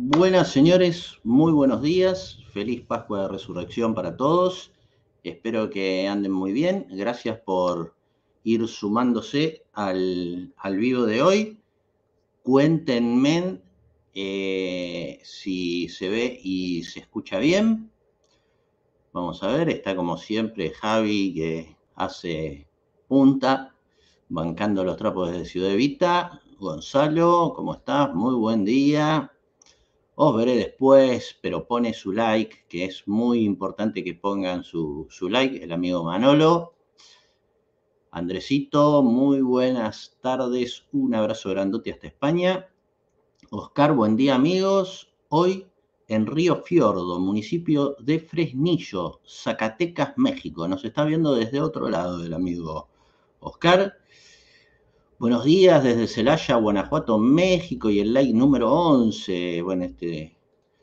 Buenas señores, muy buenos días, feliz Pascua de Resurrección para todos, espero que anden muy bien, gracias por ir sumándose al, vivo de hoy, cuéntenme eh, si se ve y se escucha bien, vamos a ver, está como siempre Javi que hace punta, bancando los trapos desde Ciudad Evita, Gonzalo, ¿cómo estás? Muy buen día. Os veré después, pero pone su like, que es muy importante que pongan su, like, el amigo Manolo. Andresito, muy buenas tardes, un abrazo grandote hasta España. Oscar, buen día amigos. Hoy en Río Fiordo, municipio de Fresnillo, Zacatecas, México. Nos está viendo desde otro lado el amigo Oscar. Buenos días desde Celaya, Guanajuato, México y el like número 11. Bueno, este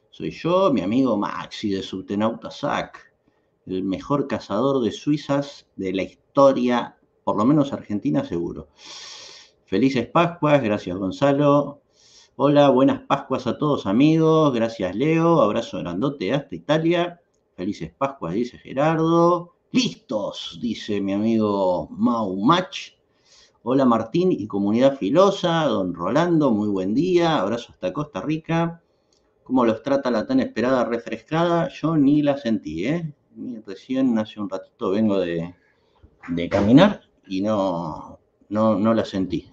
soy yo, mi amigo Maxi de Subtenauta Sac, el mejor cazador de suizas de la historia, por lo menos argentina seguro. Felices Pascuas, gracias Gonzalo. Hola, buenas Pascuas a todos amigos, gracias Leo, abrazo grandote hasta Italia. Felices Pascuas, dice Gerardo. Listos, dice mi amigo Mau Mach. Hola Martín y comunidad filosa, don Rolando, muy buen día, abrazo hasta Costa Rica. ¿Cómo los trata la tan esperada refrescada? Yo ni la sentí, ¿eh? Recién hace un ratito vengo de, de caminar y no, no, no, la sentí.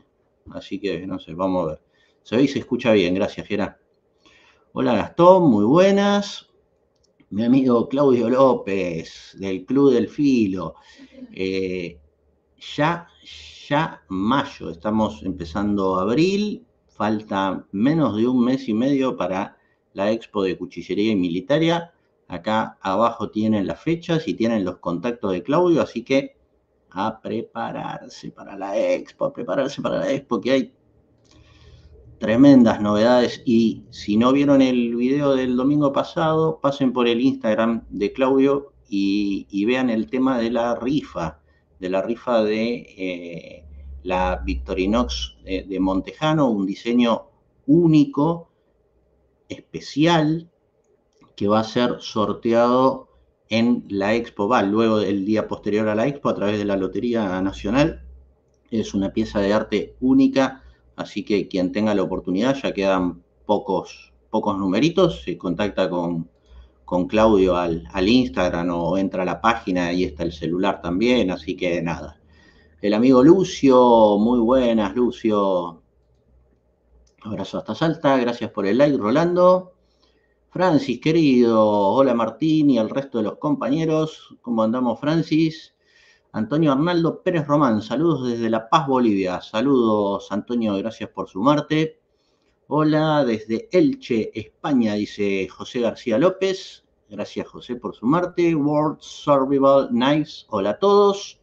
Así que no sé, vamos a ver. Se ve y se escucha bien, gracias, Gerard. Hola Gastón, muy buenas. Mi amigo Claudio López, del Club del Filo. Eh, ya, ya mayo, estamos empezando abril, falta menos de un mes y medio para la expo de cuchillería y militaria. Acá abajo tienen las fechas y tienen los contactos de Claudio, así que a prepararse para la expo, a prepararse para la expo, que hay tremendas novedades. Y si no vieron el video del domingo pasado, pasen por el Instagram de Claudio y, y vean el tema de la rifa de la rifa de eh, la Victorinox de, eh, de Montejano, un diseño único, especial, que va a ser sorteado en la Expo Val, luego el día posterior a la Expo a través de la Lotería Nacional. Es una pieza de arte única, así que quien tenga la oportunidad, ya quedan pocos, pocos numeritos, se contacta con con Claudio al, Instagram o entra a la página y está el celular también, así que nada. El amigo Lucio, muy buenas, Lucio. Abrazo hasta Salta, gracias por el like, Rolando. Francis, querido, hola Martín y al resto de los compañeros. ¿Cómo andamos, Francis? Antonio Arnaldo Pérez Román, saludos desde La Paz, Bolivia. Saludos, Antonio, gracias por sumarte. Hola, desde Elche, España, dice José García López. Gracias, José, por sumarte. World Survival Nice. Hola a todos.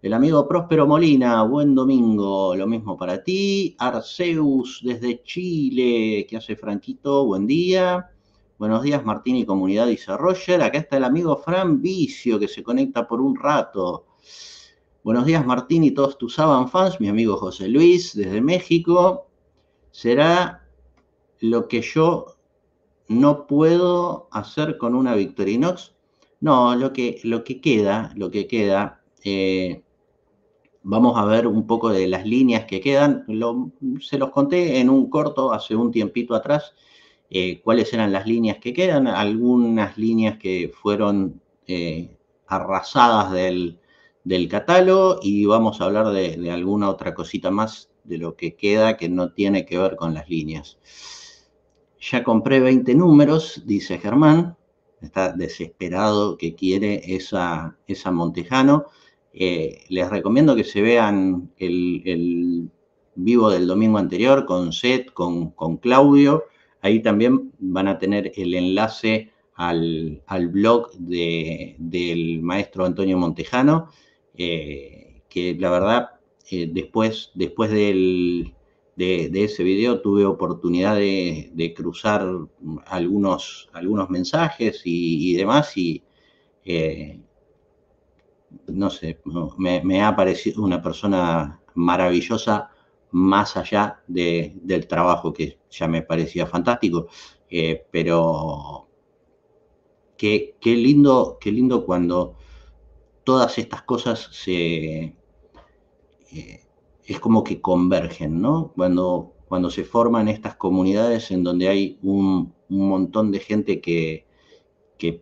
El amigo Próspero Molina, buen domingo. Lo mismo para ti. Arceus desde Chile. ¿Qué hace Franquito? Buen día. Buenos días, Martín y comunidad, dice Roger. Acá está el amigo Fran Vicio, que se conecta por un rato. Buenos días, Martín y todos tus Saban fans. Mi amigo José Luis, desde México. Será lo que yo no puedo hacer con una Victorinox. No, lo que, queda, lo que queda, eh, vamos a ver un poco de las líneas que quedan. se los conté en un corto hace un tiempito atrás, eh, cuáles eran las líneas que quedan, algunas líneas que fueron eh, arrasadas del, del, catálogo y vamos a hablar de, alguna otra cosita más de lo que queda que no tiene que ver con las líneas. Ya compré 20 números, dice Germán. Está desesperado que quiere esa, esa Montejano. Eh, les recomiendo que se vean el, vivo del domingo anterior con Seth, con, Claudio. Ahí también van a tener el enlace al, blog del maestro Antonio Montejano, eh, que la verdad, eh, después, después del, de, ese video tuve oportunidad de, cruzar algunos, algunos mensajes y, demás y eh, no sé, me, ha parecido una persona maravillosa más allá del trabajo que ya me parecía fantástico, eh, pero qué, lindo, qué lindo cuando todas estas cosas se, eh, es como que convergen, ¿no? Cuando, cuando se forman estas comunidades en donde hay un, un montón de gente que, que,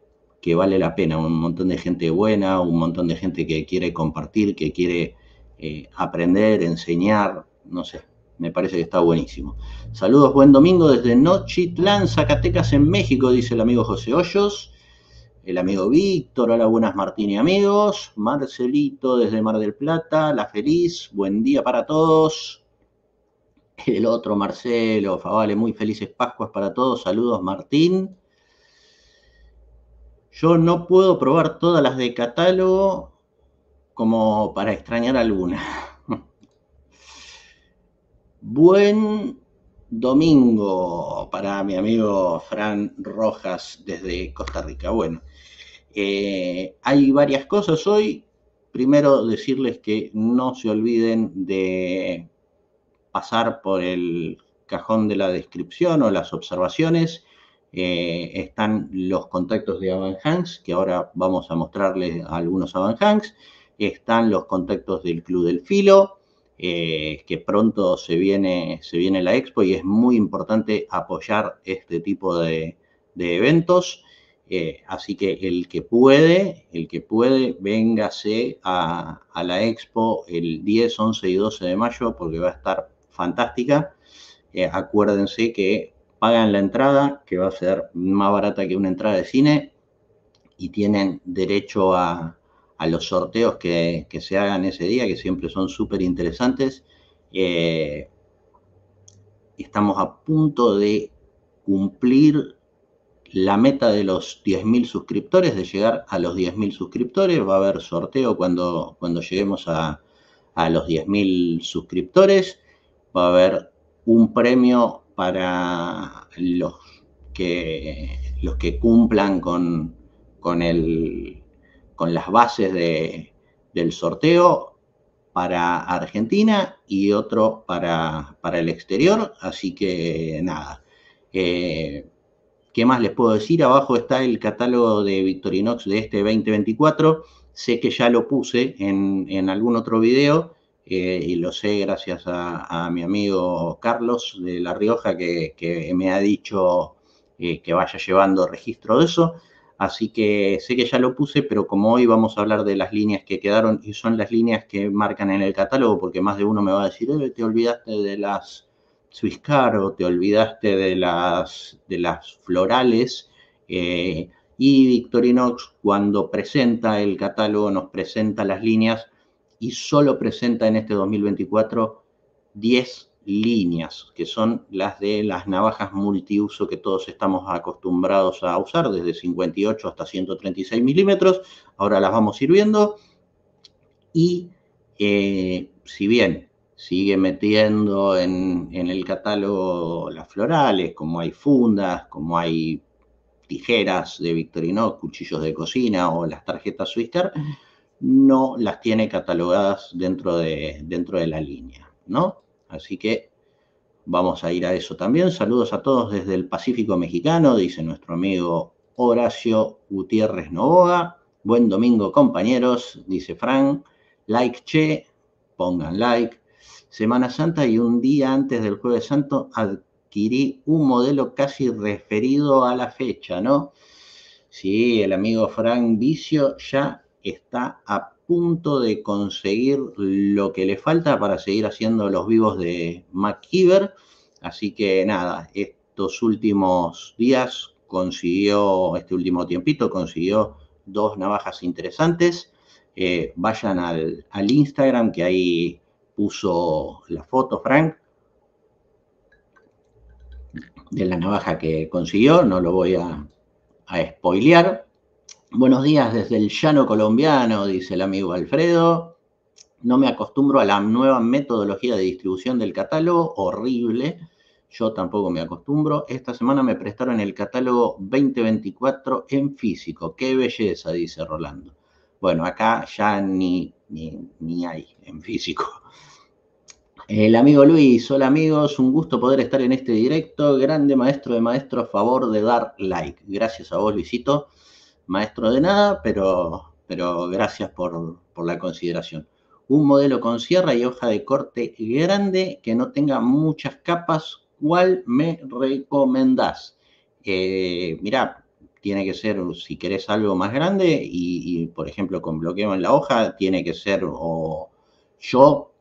vale la pena, un montón de gente buena, un montón de gente que quiere compartir, que quiere eh, aprender, enseñar, no sé, me parece que está buenísimo. Saludos, buen domingo desde Nochitlán, Zacatecas, en México, dice el amigo José Hoyos el amigo Víctor, hola buenas Martín y amigos, Marcelito desde Mar del Plata, La Feliz, buen día para todos. El otro Marcelo, Favale, muy felices Pascuas para todos, saludos Martín. Yo no puedo probar todas las de catálogo como para extrañar alguna. Buen domingo para mi amigo Fran Rojas desde Costa Rica. Bueno, eh, hay varias cosas hoy. Primero decirles que no se olviden de pasar por el cajón de la descripción o las observaciones. Eh, están los contactos de Avanhanks, que ahora vamos a mostrarles algunos Avanhanks. Están los contactos del Club del Filo. Eh, que pronto se viene, se viene la expo y es muy importante apoyar este tipo de, eventos. Eh, así que el que puede, el que puede, véngase a, la expo el 10, 11 y 12 de mayo porque va a estar fantástica. Eh, acuérdense que pagan la entrada, que va a ser más barata que una entrada de cine, y tienen derecho a, a los sorteos que, se hagan ese día, que siempre son súper interesantes. Eh, estamos a punto de cumplir la meta de los 10.000 suscriptores, de llegar a los 10.000 suscriptores. Va a haber sorteo cuando, cuando lleguemos a, los 10.000 suscriptores. Va a haber un premio para los que, los que cumplan con el con las bases del sorteo para Argentina y otro para, el exterior. Así que nada. Eh, ¿Qué más les puedo decir? Abajo está el catálogo de Victorinox de este 2024. Sé que ya lo puse en, algún otro video eh, y lo sé gracias a, mi amigo Carlos de La Rioja que, me ha dicho eh, que vaya llevando registro de eso. Así que sé que ya lo puse, pero como hoy vamos a hablar de las líneas que quedaron y son las líneas que marcan en el catálogo, porque más de uno me va a decir, eh, te olvidaste de las Swisscar o te olvidaste de las, de las florales. Eh, y Victorinox cuando presenta el catálogo nos presenta las líneas y solo presenta en este 2024 10 líneas, que son las de las navajas multiuso que todos estamos acostumbrados a usar, desde 58 hasta 136 milímetros. Ahora las vamos sirviendo y eh, si bien sigue metiendo en, el catálogo las florales, como hay fundas, como hay tijeras de Victorinox, cuchillos de cocina o las tarjetas Swister, no las tiene catalogadas dentro de, dentro de la línea, ¿no? Así que vamos a ir a eso también. Saludos a todos desde el Pacífico Mexicano, dice nuestro amigo Horacio Gutiérrez Novoa. Buen domingo, compañeros, dice Frank. Like che, pongan like. Semana Santa y un día antes del Jueves Santo adquirí un modelo casi referido a la fecha, ¿no? Sí, el amigo Frank Vicio ya está a punto de conseguir lo que le falta para seguir haciendo los vivos de McKeever. Así que nada, estos últimos días consiguió, este último tiempito, consiguió dos navajas interesantes. Eh, vayan al, Instagram que ahí puso la foto, Frank, de la navaja que consiguió. No lo voy a, a spoilear. Buenos días desde el llano colombiano, dice el amigo Alfredo. No me acostumbro a la nueva metodología de distribución del catálogo, horrible. Yo tampoco me acostumbro. Esta semana me prestaron el catálogo 2024 en físico. Qué belleza, dice Rolando. Bueno, acá ya ni, ni, hay en físico. El amigo Luis, hola amigos, un gusto poder estar en este directo. Grande maestro de maestros, favor de dar like. Gracias a vos, Luisito maestro de nada, pero, pero gracias por, la consideración. Un modelo con sierra y hoja de corte grande que no tenga muchas capas, ¿cuál me recomendás? Mira, eh, mirá, tiene que ser, si querés algo más grande y, y, por ejemplo, con bloqueo en la hoja, tiene que ser, o yo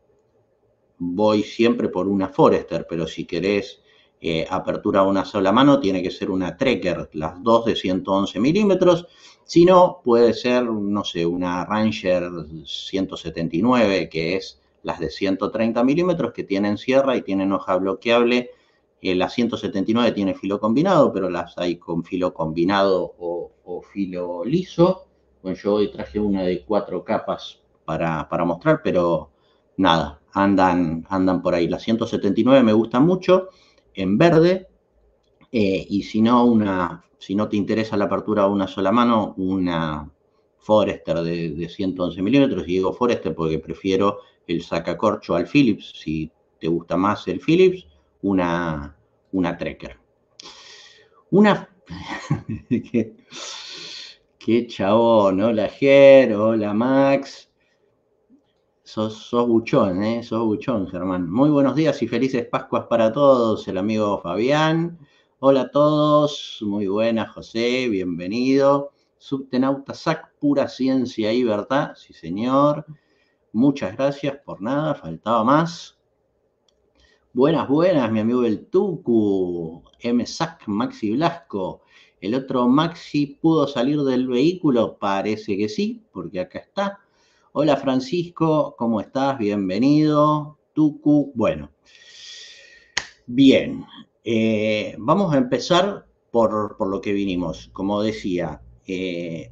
voy siempre por una Forester, pero si querés eh, apertura a una sola mano, tiene que ser una Trekker, las dos de 111 milímetros. Si no, puede ser, no sé, una Ranger 179, que es las de 130 milímetros, que tienen sierra y tienen hoja bloqueable. Las eh, la 179 tiene filo combinado, pero las hay con filo combinado o, filo liso. Bueno, yo hoy traje una de cuatro capas para, mostrar, pero nada, andan, andan por ahí. las 179 me gusta mucho en verde. Eh, y si no, una, si no te interesa la apertura a una sola mano, una Forester de, 111 milímetros. Y digo Forester porque prefiero el sacacorcho al Philips, Si te gusta más el Philips, una, una Trekker. Una. qué, qué chabón, hola Ger, hola Max. Sos, sos, buchón, ¿eh? Sos buchón, Germán. Muy buenos días y felices Pascuas para todos, el amigo Fabián. Hola a todos, muy buenas, José, bienvenido. Subtenauta SAC, pura ciencia y verdad, sí señor. Muchas gracias por nada, faltaba más. Buenas, buenas, mi amigo el Tucu, M. SAC, Maxi Blasco. El otro Maxi pudo salir del vehículo, parece que sí, porque acá está Hola Francisco, ¿cómo estás? Bienvenido. Tucu, bueno. Bien, eh, vamos a empezar por, lo que vinimos. Como decía, eh,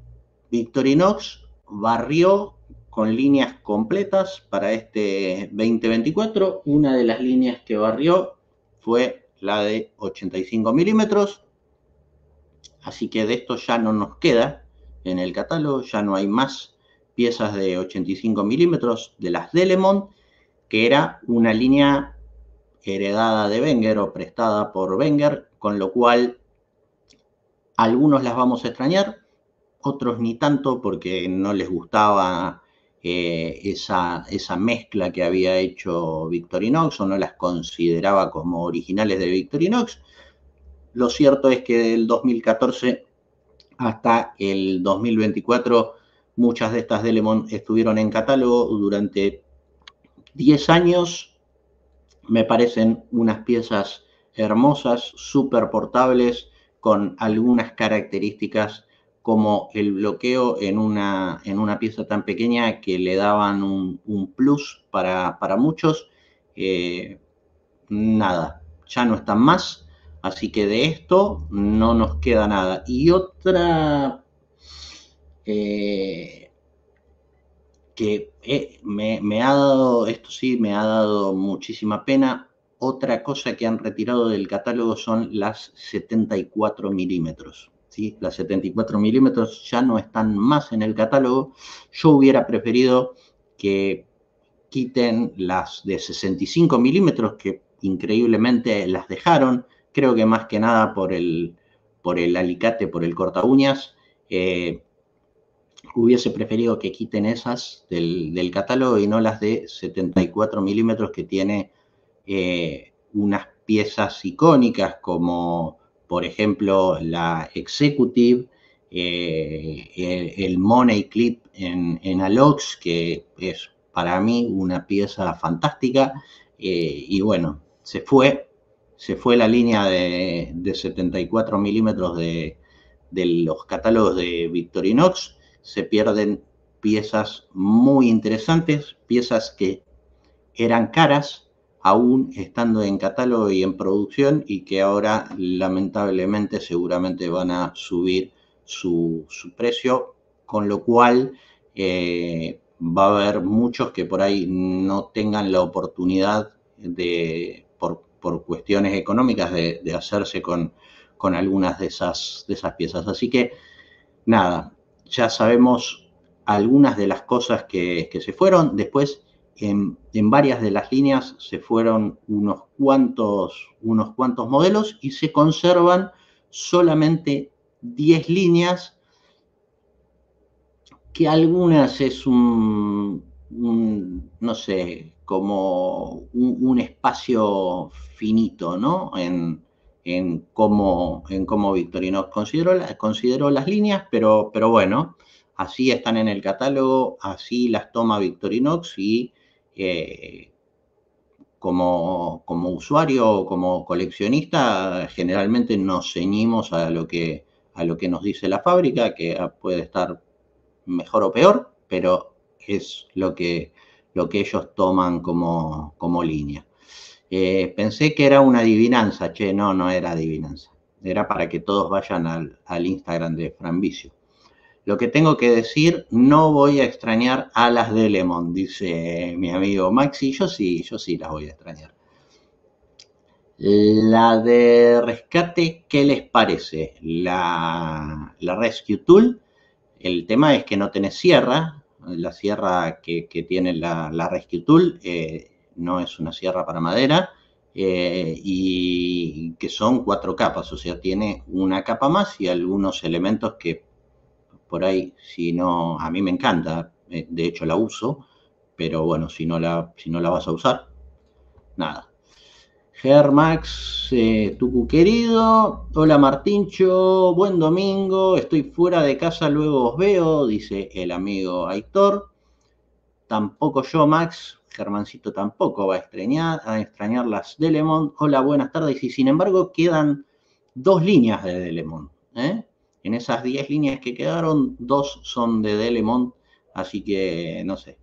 Victorinox barrió con líneas completas para este 2024. Una de las líneas que barrió fue la de 85 milímetros. Así que de esto ya no nos queda en el catálogo, ya no hay más piezas de 85 milímetros de las Delemont, que era una línea heredada de Wenger o prestada por Wenger, con lo cual algunos las vamos a extrañar, otros ni tanto porque no les gustaba eh, esa, esa, mezcla que había hecho Victorinox o no las consideraba como originales de Victorinox. Lo cierto es que del 2014 hasta el 2024 Muchas de estas de lemon estuvieron en catálogo durante 10 años. Me parecen unas piezas hermosas, súper portables, con algunas características como el bloqueo en una, en una pieza tan pequeña que le daban un, plus para, muchos. Eh, nada, ya no están más. Así que de esto no nos queda nada. Y otra que eh, me, ha dado, esto sí, me ha dado muchísima pena. Otra cosa que han retirado del catálogo son las 74 milímetros. ¿Sí? las 74 milímetros ya no están más en el catálogo. Yo hubiera preferido que quiten las de 65 milímetros, que increíblemente las dejaron, creo que más que nada por el, por el alicate, por el corta uñas. Eh, hubiese preferido que quiten esas del, catálogo y no las de 74 milímetros que tiene eh, unas piezas icónicas como por ejemplo la Executive, eh, el, Money Clip en, en Alox, que es para mí una pieza fantástica. Eh, y bueno, se fue, se fue la línea de, 74 milímetros de, de los catálogos de Victorinox se pierden piezas muy interesantes, piezas que eran caras aún estando en catálogo y en producción y que ahora lamentablemente seguramente van a subir su, precio, con lo cual eh, va a haber muchos que por ahí no tengan la oportunidad de, por, cuestiones económicas de, hacerse con, con algunas de esas, de esas piezas. Así que, nada, ya sabemos algunas de las cosas que, se fueron. Después, en, varias de las líneas se fueron unos cuantos, unos cuantos modelos y se conservan solamente 10 líneas, que algunas es un, no sé, como un, un espacio finito, ¿no? En, en cómo, en cómo Victorinox consideró, las líneas, pero, pero bueno, así están en el catálogo, así las toma Victorinox y eh, como, como, usuario o como coleccionista generalmente nos ceñimos a lo, que, a lo que nos dice la fábrica, que puede estar mejor o peor, pero es lo que, lo que ellos toman como, como línea. Eh, pensé que era una adivinanza, che, no, no era adivinanza. Era para que todos vayan al, Instagram de Fran Lo que tengo que decir, no voy a extrañar a las de Lemon, dice mi amigo Maxi. Yo sí, yo sí las voy a extrañar. La de rescate, ¿qué les parece? La, la Rescue Tool. El tema es que no tiene sierra. La sierra que, tiene la, Rescue Tool eh, no es una sierra para madera, eh, y que son cuatro capas, o sea, tiene una capa más y algunos elementos que por ahí, si no, a mí me encanta, eh, de hecho la uso, pero bueno, si no la, si no la vas a usar, nada. Germax, eh, tu querido, hola Martincho, buen domingo, estoy fuera de casa, luego os veo, dice el amigo Aitor. Tampoco yo, Max, Germancito tampoco va a extrañar, a extrañar las Delemont. Hola, buenas tardes. Y sin embargo, quedan dos líneas de Delemont. ¿eh? En esas 10 líneas que quedaron, dos son de Delemont. Así que, no sé.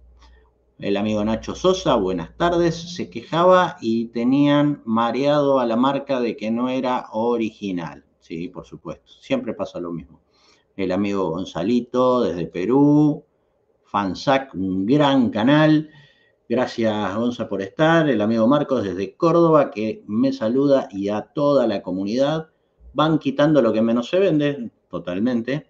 El amigo Nacho Sosa, buenas tardes. Se quejaba y tenían mareado a la marca de que no era original. Sí, por supuesto. Siempre pasa lo mismo. El amigo Gonzalito desde Perú. Fansac, un gran canal. Gracias, Gonza, por estar. El amigo Marcos desde Córdoba que me saluda y a toda la comunidad. Van quitando lo que menos se vende, totalmente.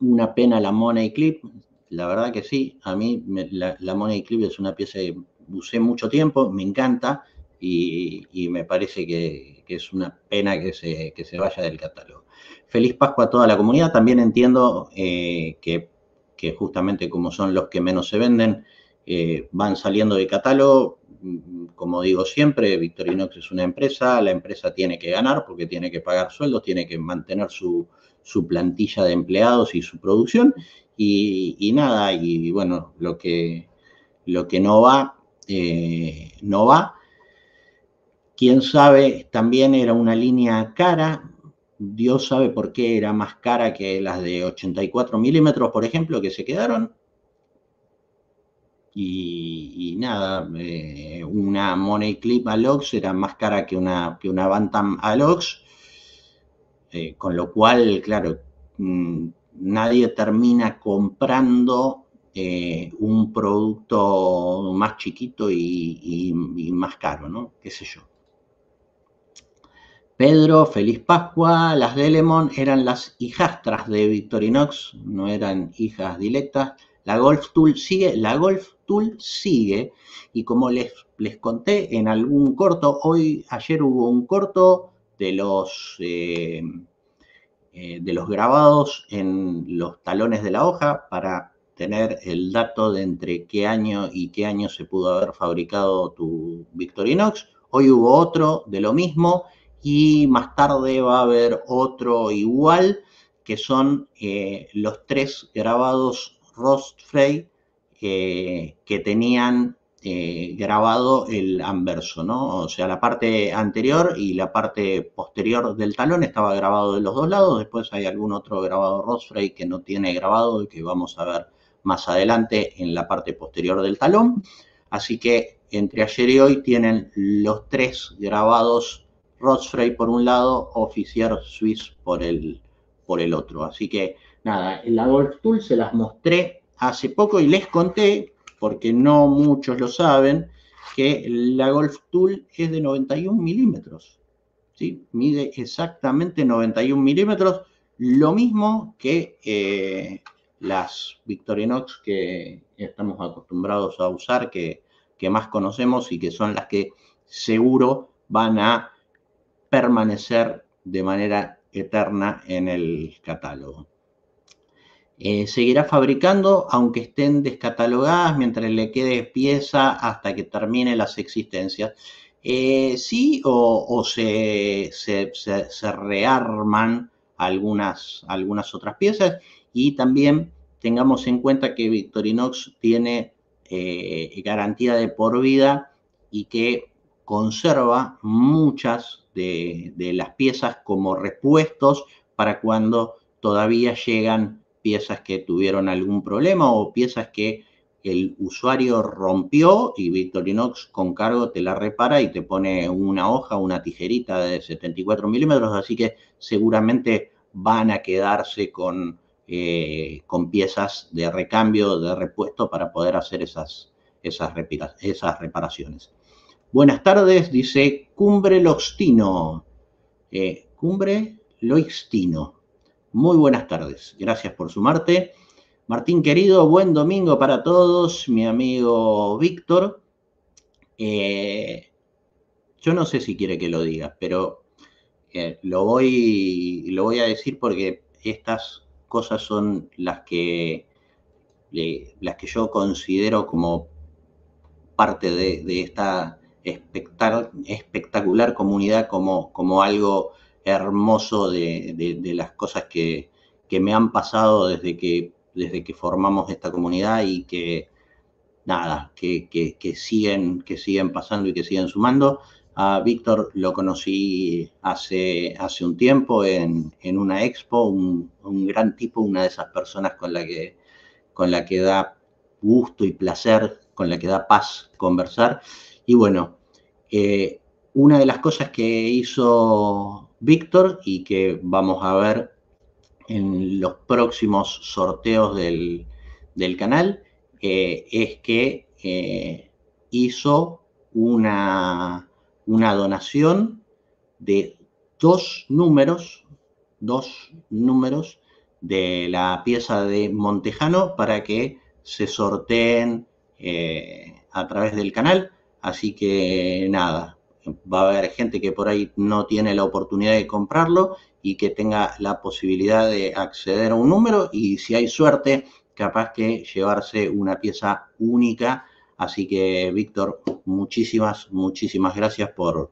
Una pena la Money Clip. La verdad que sí, a mí la, Mona Money Clip es una pieza que usé mucho tiempo, me encanta y, me parece que, es una pena que se, vaya del catálogo. Feliz Pascua a toda la comunidad. También entiendo eh, que justamente como son los que menos se venden, eh, van saliendo de catálogo. Mm, como digo siempre, Victorinox es una empresa, la empresa tiene que ganar porque tiene que pagar sueldos, tiene que mantener su, plantilla de empleados y su producción. Y, nada, y bueno, lo que, no va, eh, no va. Quién sabe, también era una línea cara, Dios sabe por qué era más cara que las de 84 milímetros, por ejemplo, que se quedaron. Y, nada, eh, una Money Clip Alox era más cara que una, una Bantam Alox, eh, con lo cual, claro, mm, nadie termina comprando eh, un producto más chiquito y, y, más caro, ¿no? ¿Qué sé yo? Pedro, feliz Pascua. Las de Lemon eran las hijastras de Victorinox, no eran hijas directas. La Golf Tool sigue, la Golf Tool sigue y como les, les conté en algún corto, hoy, ayer hubo un corto de los, eh, eh, de los grabados en los talones de la hoja para tener el dato de entre qué año y qué año se pudo haber fabricado tu Victorinox. Hoy hubo otro de lo mismo y más tarde va a haber otro igual, que son eh, los tres grabados Rostfrey que, tenían eh, grabado el anverso, ¿no? O sea, la parte anterior y la parte posterior del talón estaba grabado de los dos lados, después hay algún otro grabado Rosfrey que no tiene grabado y que vamos a ver más adelante en la parte posterior del talón. Así que entre ayer y hoy tienen los tres grabados Rosfrey por un lado, Officier Swiss por el, por el otro. Así que nada, en la Golf Tool se las mostré hace poco y les conté, porque no muchos lo saben, que la Golf Tool es de 91 milímetros. ¿sí? Mide exactamente 91 milímetros, lo mismo que eh, las Victorinox que estamos acostumbrados a usar, que, que más conocemos y que son las que seguro van a permanecer de manera eterna en el catálogo. Eh, seguirá fabricando aunque estén descatalogadas mientras le quede pieza hasta que termine las existencias. Eh, sí, o, se, se, rearman algunas, algunas otras piezas y también tengamos en cuenta que Victorinox tiene eh, garantía de por vida y que conserva muchas de, de, las piezas como repuestos para cuando todavía llegan piezas que tuvieron algún problema o piezas que el usuario rompió y Victorinox con cargo te la repara y te pone una hoja, una tijerita de 74 milímetros, así que seguramente van a quedarse con, eh, con piezas de recambio, de repuesto para poder hacer esas, esas, reparaciones. Buenas tardes, dice Cumbre Loxtino. Eh, Cumbre Loxtino. Muy buenas tardes. Gracias por sumarte. Martín querido, buen domingo para todos. Mi amigo Víctor. Eh, yo no sé si quiere que lo diga, pero eh, lo, voy, lo voy a decir porque estas cosas son las que, las que yo considero como parte de, esta espectacular comunidad como, como algo hermoso de, las cosas que, me han pasado desde que, desde que formamos esta comunidad y que, nada, que, siguen, que pasando y que siguen sumando. A Víctor lo conocí hace, hace un tiempo en, una expo, un, gran tipo, una de esas personas con la, que, con la que da gusto y placer, con la que da paz conversar. Y bueno, eh, una de las cosas que hizo Víctor y que vamos a ver en los próximos sorteos del, canal, eh, es que eh, hizo una, donación de dos números, dos números de la pieza de Montejano para que se sorteen eh, a través del canal. Así que nada, va a haber gente que por ahí no tiene la oportunidad de comprarlo y que tenga la posibilidad de acceder a un número y si hay suerte, capaz que llevarse una pieza única. Así que, Víctor, muchísimas, muchísimas gracias por,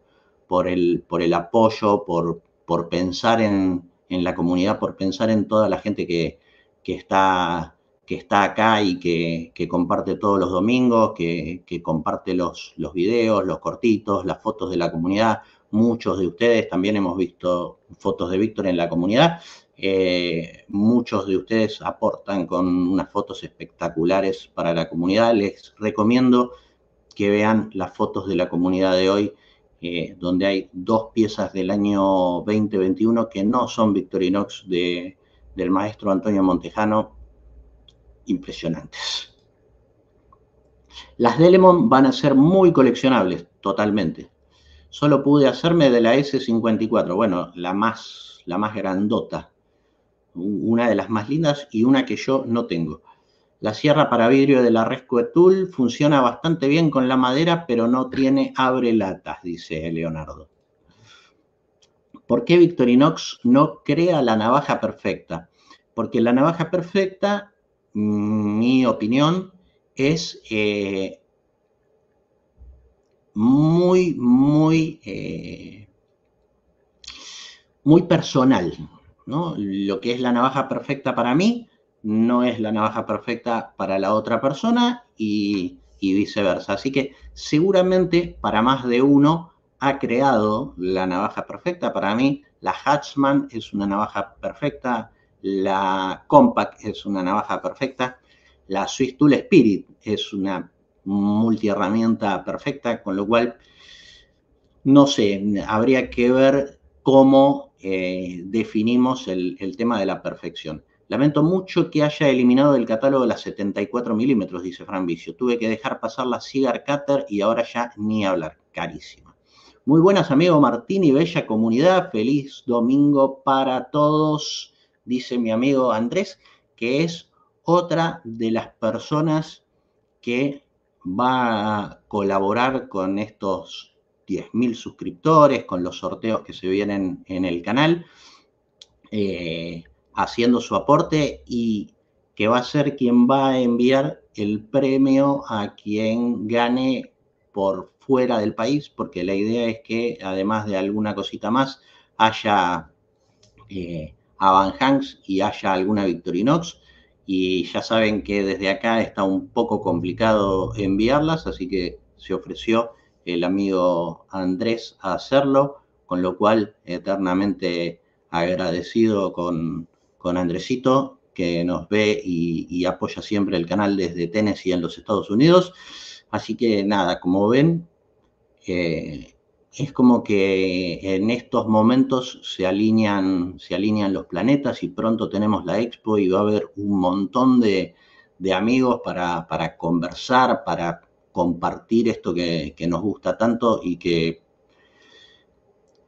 por, el, por el apoyo, por, por pensar en, la comunidad, por pensar en toda la gente que, que está que está acá y que, comparte todos los domingos, que, comparte los, videos, los cortitos, las fotos de la comunidad. Muchos de ustedes también hemos visto fotos de Víctor en la comunidad. Eh, muchos de ustedes aportan con unas fotos espectaculares para la comunidad. Les recomiendo que vean las fotos de la comunidad de hoy, eh, donde hay dos piezas del año 2021 que no son Victorinox de, del maestro Antonio Montejano, impresionantes. Las Delemon van a ser muy coleccionables, totalmente. Solo pude hacerme de la S54, bueno, la más, la más grandota, una de las más lindas y una que yo no tengo. La sierra para vidrio de la Rescue Tool funciona bastante bien con la madera, pero no tiene abrelatas, dice Leonardo. ¿Por qué Victorinox no crea la navaja perfecta? Porque la navaja perfecta mi opinión, es eh, muy, muy, eh, muy personal. Lo que es la navaja perfecta para mí no es la navaja perfecta para la otra persona y, y viceversa. Así que seguramente para más de uno ha creado la navaja perfecta. Para mí, la Hatchman es una navaja perfecta la Compact es una navaja perfecta, la Swiss Tool Spirit es una multiherramienta perfecta, con lo cual, no sé, habría que ver cómo eh, definimos el, tema de la perfección. Lamento mucho que haya eliminado del catálogo las 74 milímetros, dice Fran Vicio. Tuve que dejar pasar la Cigar Cutter y ahora ya ni hablar, carísima. Muy buenas, amigo Martín y bella comunidad. Feliz domingo para todos dice mi amigo Andrés, que es otra de las personas que va a colaborar con estos 10.000 suscriptores, con los sorteos que se vienen en el canal, eh, haciendo su aporte y que va a ser quien va a enviar el premio a quien gane por fuera del país, porque la idea es que además de alguna cosita más haya eh, a Van Hanks y haya alguna Victorinox. Y ya saben que desde acá está un poco complicado enviarlas, así que se ofreció el amigo Andrés a hacerlo, con lo cual eternamente agradecido con, con Andresito, que nos ve y, apoya siempre el canal desde Tennessee en los Estados Unidos. Así que nada, como ven, eh, es como que en estos momentos se alinean, se alinean los planetas y pronto tenemos la expo y va a haber un montón de, amigos para, conversar, para compartir esto que, nos gusta tanto y que,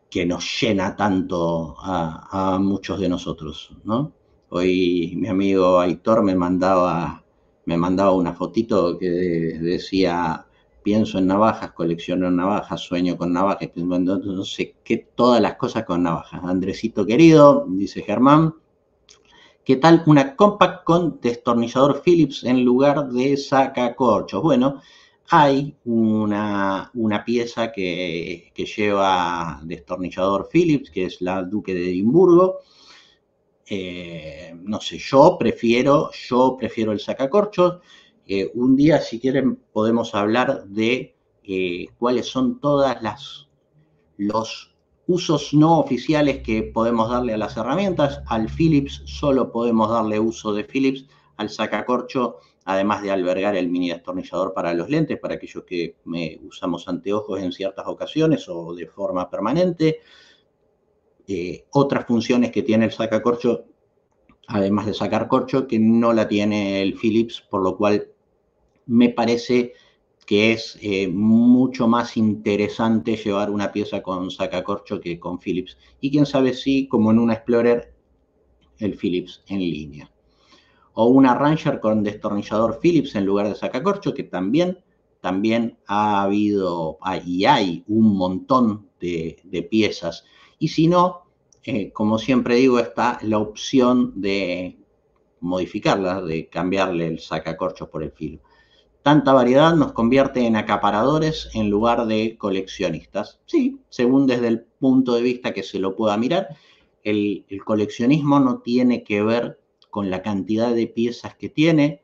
que nos llena tanto a, muchos de nosotros, Hoy mi amigo Aitor me mandaba, me mandaba una fotito que decía pienso en navajas, colecciono navajas, sueño con navajas, no sé qué, todas las cosas con navajas. Andresito querido, dice Germán, ¿qué tal una compact con destornillador Philips en lugar de sacacorchos? Bueno, hay una, pieza que, lleva destornillador Philips, que es la Duque de Edimburgo. Eh, no sé, yo prefiero, yo prefiero el sacacorchos. Eh, un día, si quieren, podemos hablar de eh, cuáles son todas las los usos no oficiales que podemos darle a las herramientas. Al Philips solo podemos darle uso de Philips, al sacacorcho, además de albergar el mini destornillador para los lentes, para aquellos que me, eh, usamos anteojos en ciertas ocasiones o de forma permanente. otras funciones que tiene el sacacorcho, además de sacar corcho, que no la tiene el Philips, por lo cual me parece que es eh, mucho más interesante llevar una pieza con sacacorcho que con Philips. Y quién sabe si, como en una Explorer, el Philips en línea. O una Ranger con destornillador Philips en lugar de sacacorcho, que también, también ha habido ah, y hay un montón de, piezas. Y si no, eh, como siempre digo, está la opción de modificarla, de cambiarle el sacacorcho por el Philips. Tanta variedad nos convierte en acaparadores en lugar de coleccionistas. Sí, según desde el punto de vista que se lo pueda mirar, el, coleccionismo no tiene que ver con la cantidad de piezas que tiene,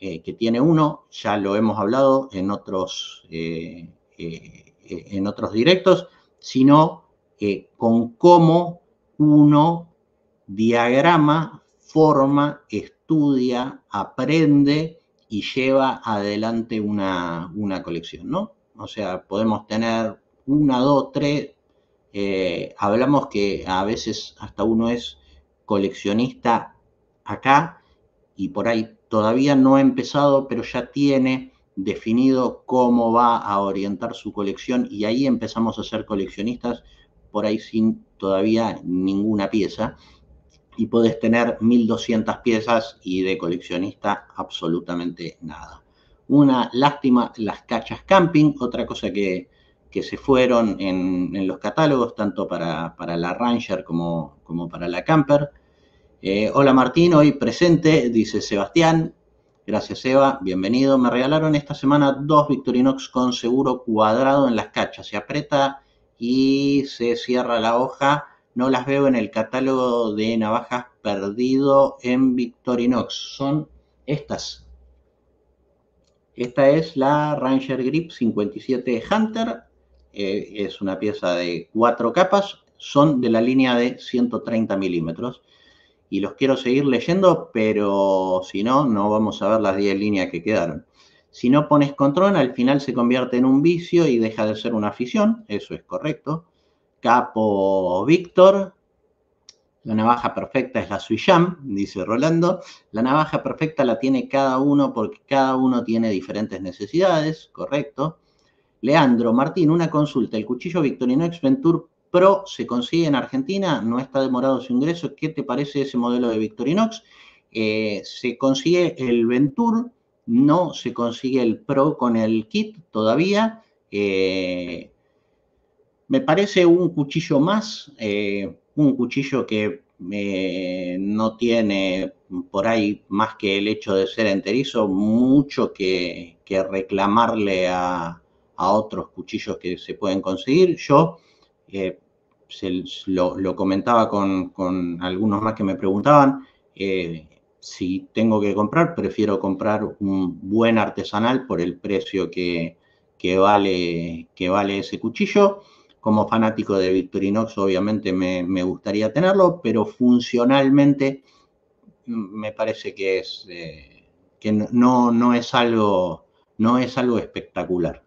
eh, que tiene uno, ya lo hemos hablado en otros, eh, eh, en otros directos, sino con cómo uno diagrama, forma, estudia, aprende y lleva adelante una, colección, ¿no? O sea, podemos tener una, dos, tres. Eh, hablamos que a veces hasta uno es coleccionista acá y por ahí todavía no ha empezado, pero ya tiene definido cómo va a orientar su colección y ahí empezamos a ser coleccionistas por ahí sin todavía ninguna pieza y podés tener 1200 piezas y de coleccionista absolutamente nada. Una lástima las cachas camping, otra cosa que, se fueron en, los catálogos, tanto para, la Ranger como, como, para la Camper. Eh, hola Martín, hoy presente, dice Sebastián. Gracias Eva, bienvenido. Me regalaron esta semana dos Victorinox con seguro cuadrado en las cachas. Se aprieta y se cierra la hoja no las veo en el catálogo de navajas perdido en Victorinox. Son estas. Esta es la Ranger Grip 57 Hunter. Eh, es una pieza de cuatro capas. Son de la línea de 130 milímetros. Y los quiero seguir leyendo, pero si no, no vamos a ver las 10 líneas que quedaron. Si no pones control, al final se convierte en un vicio y deja de ser una afición. Eso es correcto. Capo Víctor. La navaja perfecta es la Suijam, dice Rolando. La navaja perfecta la tiene cada uno porque cada uno tiene diferentes necesidades, correcto. Leandro, Martín, una consulta. ¿El cuchillo Victorinox Venture Pro se consigue en Argentina? ¿No está demorado su ingreso? ¿Qué te parece ese modelo de Victorinox? Eh, se consigue el Venture, no se consigue el Pro con el kit todavía. Eh, me parece un cuchillo más, eh, un cuchillo que eh, no tiene por ahí más que el hecho de ser enterizo mucho que, reclamarle a, otros cuchillos que se pueden conseguir. Yo eh, se, lo, comentaba con, algunos más que me preguntaban, si tengo que comprar, prefiero comprar un buen artesanal por el precio que vale, que vale ese cuchillo como fanático de Victorinox, obviamente me, gustaría tenerlo, pero funcionalmente me parece que es eh, que no, no, es algo no es algo espectacular,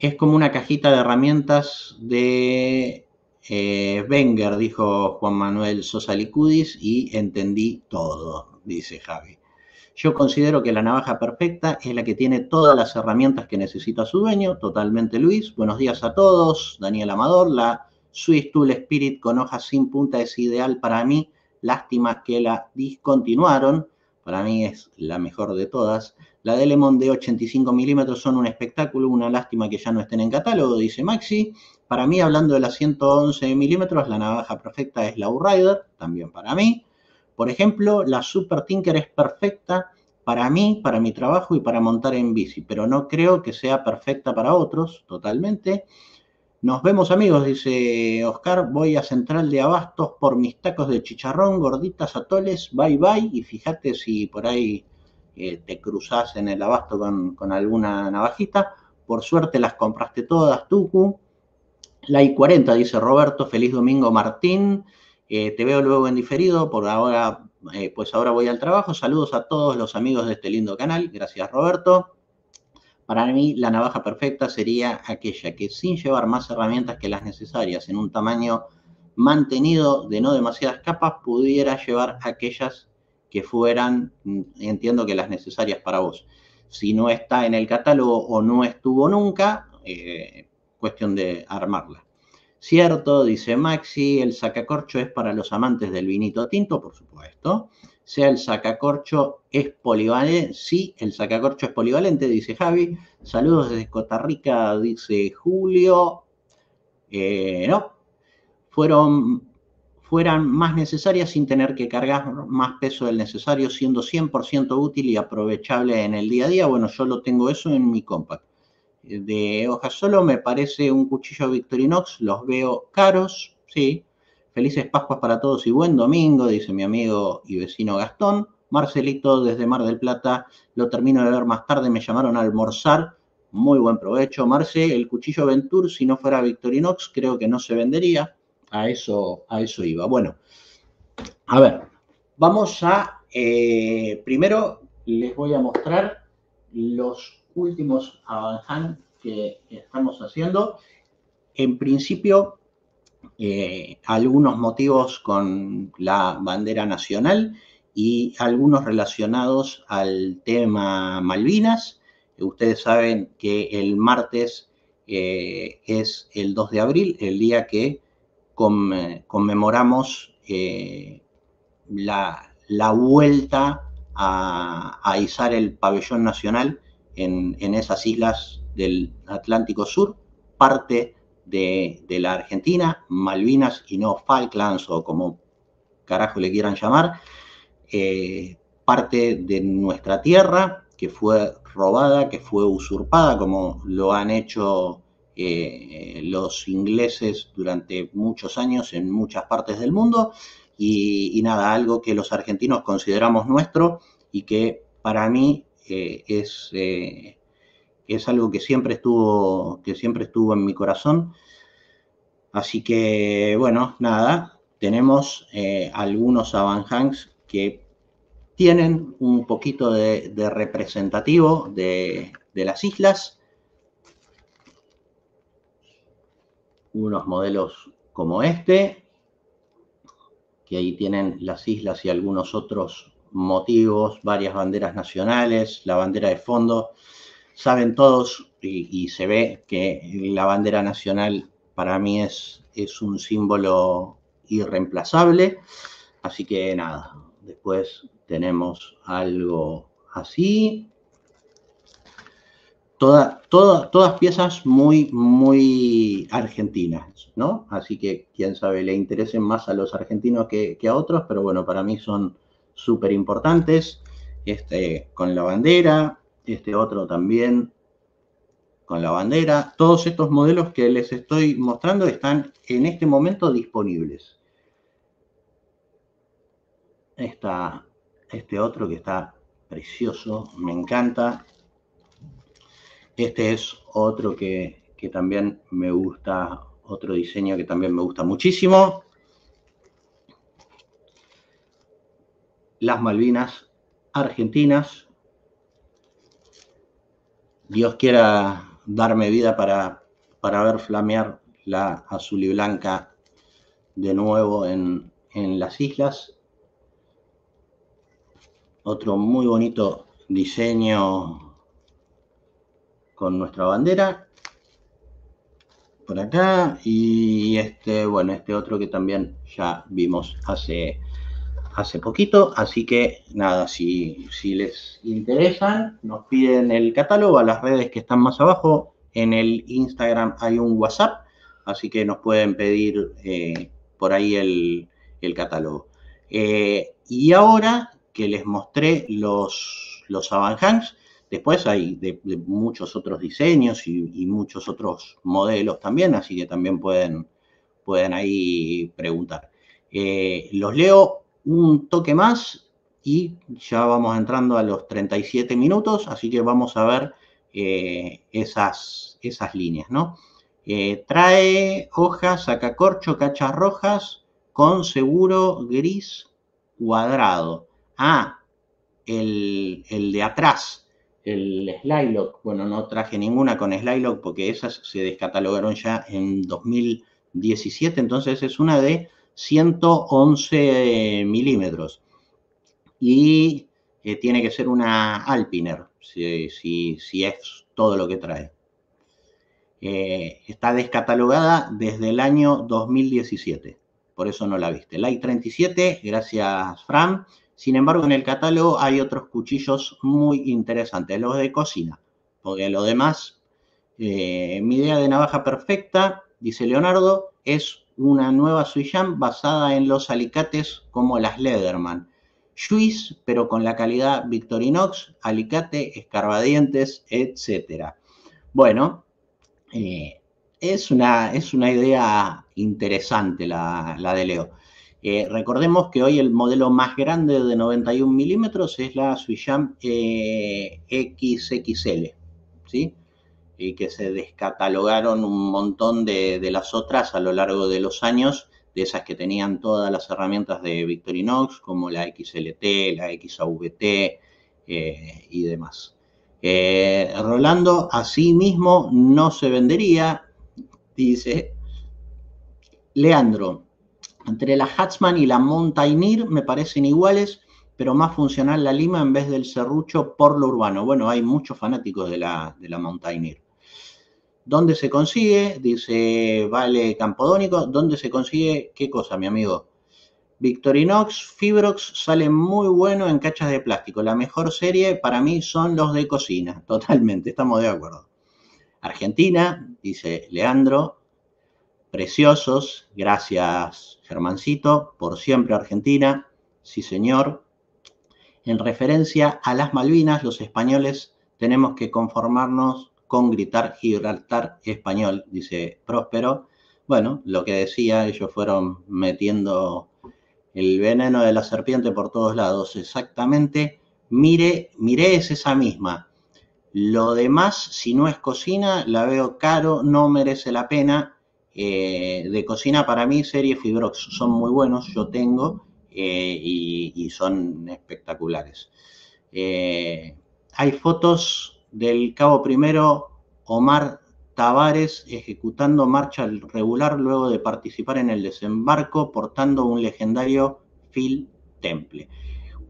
Es como una cajita de herramientas de eh, Wenger, dijo Juan Manuel Sosa Licudis, y entendí todo, dice Javi. Yo considero que la navaja perfecta es la que tiene todas las herramientas que necesita su dueño, totalmente Luis. Buenos días a todos, Daniel Amador. La Swiss Tool Spirit con hojas sin punta es ideal para mí. Lástima que la discontinuaron. Para mí es la mejor de todas. La de Lemon de 85 milímetros son un espectáculo, una lástima que ya no estén en catálogo, dice Maxi. Para mí, hablando de las 111 milímetros, la navaja perfecta es la U-Rider, también para mí. Por ejemplo, la Super Tinker es perfecta para mí, para mi trabajo y para montar en bici, pero no creo que sea perfecta para otros totalmente. Nos vemos amigos, dice Oscar, voy a Central de Abastos por mis tacos de chicharrón, gorditas, atoles, bye bye, y fíjate si por ahí eh, te cruzas en el abasto con, alguna navajita. Por suerte las compraste todas, Tucu. La I40, dice Roberto, feliz domingo Martín. Eh, te veo luego en diferido, por ahora, eh, pues ahora voy al trabajo. Saludos a todos los amigos de este lindo canal. Gracias, Roberto. Para mí, la navaja perfecta sería aquella que sin llevar más herramientas que las necesarias en un tamaño mantenido de no demasiadas capas, pudiera llevar aquellas que fueran, mm, entiendo que las necesarias para vos. Si no está en el catálogo o no estuvo nunca, eh, cuestión de armarla. Cierto, dice Maxi, el sacacorcho es para los amantes del vinito tinto, por supuesto. Sea el sacacorcho es polivalente, sí, el sacacorcho es polivalente, dice Javi. Saludos desde Costa Rica, dice Julio. Eh, no, fueron, fueran más necesarias sin tener que cargar más peso del necesario, siendo 100% útil y aprovechable en el día a día. Bueno, yo lo tengo eso en mi compacto de hoja solo, me parece un cuchillo Victorinox, los veo caros, sí. Felices Pascuas para todos y buen domingo, dice mi amigo y vecino Gastón. Marcelito desde Mar del Plata, lo termino de ver más tarde, me llamaron a almorzar. Muy buen provecho, Marce. El cuchillo Ventur, si no fuera Victorinox, creo que no se vendería. A eso, a eso iba. Bueno, a ver, vamos a. Eh, primero les voy a mostrar los últimos avanzan que estamos haciendo. En principio, eh, algunos motivos con la bandera nacional y algunos relacionados al tema Malvinas. Ustedes saben que el martes eh, es el 2 de abril, el día que eh, conmemoramos la, vuelta a izar el pabellón nacional en, esas islas del Atlántico Sur, parte de, la Argentina, Malvinas y no Falklands o como carajo le quieran llamar, eh, parte de nuestra tierra que fue robada, que fue usurpada, como lo han hecho eh, los ingleses durante muchos años en muchas partes del mundo, y nada, algo que los argentinos consideramos nuestro y que para mí eh, es, eh, es algo que siempre, estuvo, que siempre estuvo en mi corazón. Así que, bueno, nada, tenemos eh, algunos Avant que tienen un poquito de, representativo de, de, las islas. Unos modelos como este, que ahí tienen las islas y algunos otros motivos, varias banderas nacionales, la bandera de fondo. Saben todos y, se ve que la bandera nacional para mí es, es un símbolo irreemplazable. Así que nada, después tenemos algo así. Toda, todas piezas muy, muy argentinas, ¿no? Así que quién sabe, le interesen más a los argentinos que a otros, pero bueno, para mí son súper importantes, este, con la bandera, este otro también con la bandera. Todos estos modelos que les estoy mostrando están en este momento disponibles. está este otro que está precioso, me encanta. Este es otro que, que también me gusta, otro diseño que también me gusta muchísimo. las Malvinas Argentinas. Dios quiera darme vida para, para ver flamear la azul y blanca de nuevo en, en las islas. Otro muy bonito diseño con nuestra bandera por acá y este bueno este otro que también ya vimos hace hace poquito, así que nada, si, les interesan, nos piden el catálogo a las redes que están más abajo. En el Instagram hay un WhatsApp, así que nos pueden pedir eh, por ahí el, catálogo. Eh, y ahora que les mostré los, los después hay de, muchos otros diseños y, muchos otros modelos también, así que también pueden, pueden ahí preguntar. Eh, los leo un toque más y ya vamos entrando a los 37 minutos, así que vamos a ver eh, esas, esas líneas, ¿no? Eh, trae hojas, sacacorcho, cachas rojas con seguro gris cuadrado. Ah, el, el de atrás, el Slylock. Bueno, no traje ninguna con Slylock porque esas se descatalogaron ya en 2017, entonces es una de 111 eh, milímetros. Y eh, tiene que ser una Alpiner, si, si, es todo lo que trae. Eh, está descatalogada desde el año 2017, por eso no la viste. La I-37, gracias Fran. Sin embargo, en el catálogo hay otros cuchillos muy interesantes, los de cocina, porque lo demás, mi idea de navaja perfecta, dice Leonardo, es una nueva Suiyam basada en los alicates como las Leatherman. Swiss, pero con la calidad Victorinox, alicate, escarbadientes, etc. Bueno, eh, es, una, idea interesante la, de Leo. Eh, recordemos que hoy el modelo más grande de 91 milímetros es la Suijam eh, XXL, ¿sí? y que se descatalogaron un montón de, las otras a lo largo de los años, de esas que tenían todas las herramientas de Victorinox, como la XLT, la XAVT eh, y demás. Eh, Rolando así mismo no se vendería, dice Leandro. Entre la Hatzman y la Mountaineer me parecen iguales, pero más funcional la Lima en vez del serrucho por lo urbano. Bueno, hay muchos fanáticos de la, de la ¿Dónde se consigue? Dice Vale Campodónico. ¿Dónde se consigue? ¿Qué cosa, mi amigo? Victorinox, Fibrox sale muy bueno en cachas de plástico. La mejor serie para mí son los de cocina. Totalmente, estamos de acuerdo. Argentina, dice Leandro. Preciosos, gracias Germancito, por siempre Argentina. Sí, señor. En referencia a las Malvinas, los españoles tenemos que conformarnos con gritar Gibraltar español, dice Próspero. Bueno, lo que decía, ellos fueron metiendo el veneno de la serpiente por todos lados, exactamente. Mire, mire es esa misma. Lo demás, si no es cocina, la veo caro, no merece la pena. Eh, de cocina para mí, serie Fibrox son muy buenos, yo tengo eh, y, son espectaculares. Eh, hay fotos del cabo primero Omar Tavares ejecutando marcha regular luego de participar en el desembarco portando un legendario Phil Temple.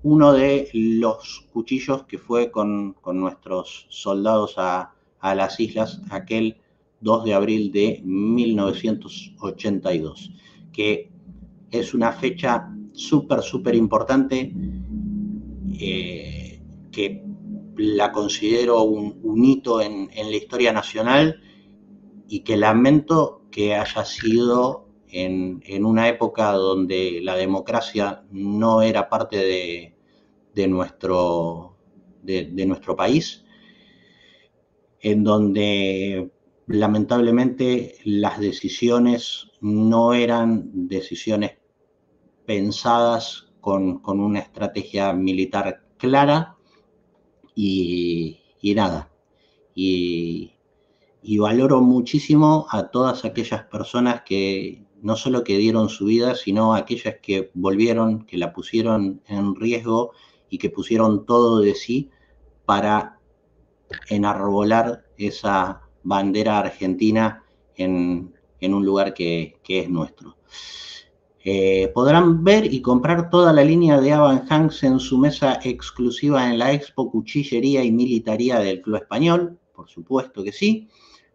Uno de los cuchillos que fue con, nuestros soldados a, las islas aquel 2 de abril de 1982, que es una fecha súper, súper importante eh, que la considero un, hito en, la historia nacional y que lamento que haya sido en, una época donde la democracia no era parte de, nuestro, país, en donde lamentablemente las decisiones no eran decisiones pensadas con, una estrategia militar clara y, nada. Y, y, valoro muchísimo a todas aquellas personas que no solo que dieron su vida, sino aquellas que volvieron, que la pusieron en riesgo y que pusieron todo de sí para enarbolar esa bandera argentina en, en un lugar que, que es nuestro. Eh, podrán ver y comprar toda la línea de Avan Hanks en su mesa exclusiva en la Expo Cuchillería y Militaría del Club Español, por supuesto que sí.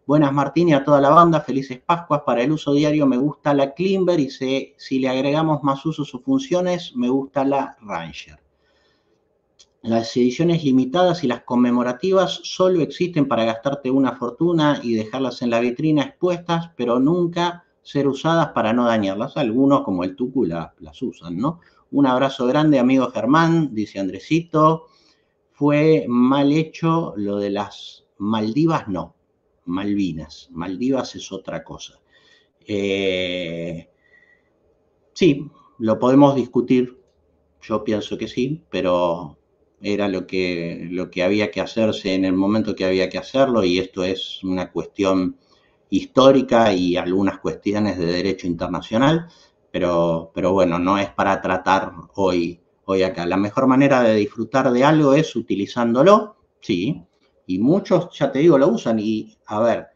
Buenas Martín y a toda la banda, felices Pascuas. Para el uso diario me gusta la Klimber y si le agregamos más usos o funciones, me gusta la Ranger. Las ediciones limitadas y las conmemorativas solo existen para gastarte una fortuna y dejarlas en la vitrina expuestas, pero nunca ser usadas para no dañarlas. Algunos, como el Tucu, las usan, ¿no? Un abrazo grande, amigo Germán, dice Andresito. Fue mal hecho lo de las Maldivas, no. Malvinas. Maldivas es otra cosa. Eh, sí, lo podemos discutir. Yo pienso que sí, pero era lo que, lo que había que hacerse en el momento que había que hacerlo y esto es una cuestión histórica y algunas cuestiones de derecho internacional, pero, pero bueno, no es para tratar hoy, hoy acá. La mejor manera de disfrutar de algo es utilizándolo, sí, y muchos, ya te digo, lo usan y a ver,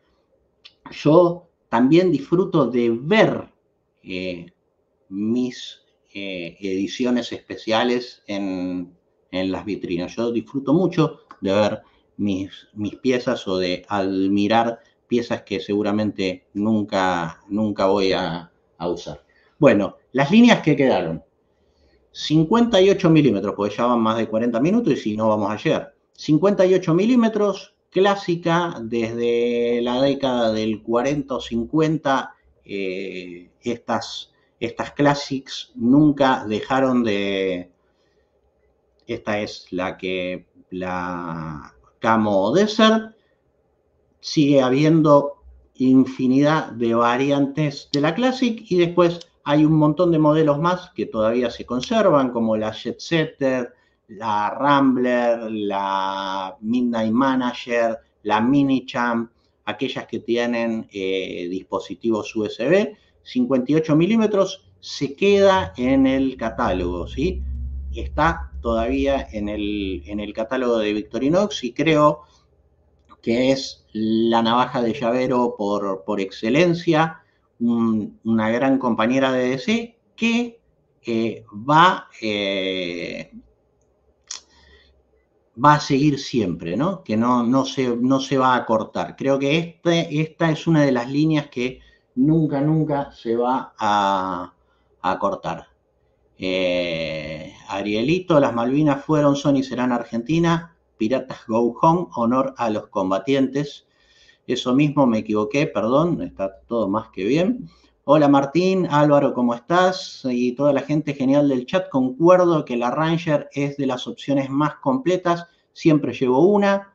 yo también disfruto de ver eh, mis eh, ediciones especiales en, las vitrinas. Yo disfruto mucho de ver mis, mis piezas o de admirar piezas que seguramente nunca, nunca voy a, usar. Bueno, las líneas que quedaron. 58 milímetros, porque ya van más de 40 minutos y si no vamos a llegar. 58 milímetros, clásica desde la década del 40 o 50. Eh, estas, estas classics nunca dejaron de... Esta es la que la Camo Desert sigue habiendo infinidad de variantes de la Classic y después hay un montón de modelos más que todavía se conservan, como la Jet Setter, la Rambler, la Midnight Manager, la Mini Champ, aquellas que tienen eh, dispositivos USB, 58 milímetros, se queda en el catálogo, ¿sí? Está todavía en el, en el catálogo de Victorinox y creo que es la navaja de llavero por, excelencia, una gran compañera de DC, que eh, va, eh, va a seguir siempre, ¿no? que no, no, se, no se va a cortar. Creo que este, esta es una de las líneas que nunca, nunca se va a, cortar. Eh, Arielito, las Malvinas fueron, son y serán Argentina. Piratas Go Home, honor a los combatientes. Eso mismo me equivoqué, perdón, está todo más que bien. Hola Martín, Álvaro, ¿cómo estás? Y toda la gente genial del chat, concuerdo que la Ranger es de las opciones más completas, siempre llevo una.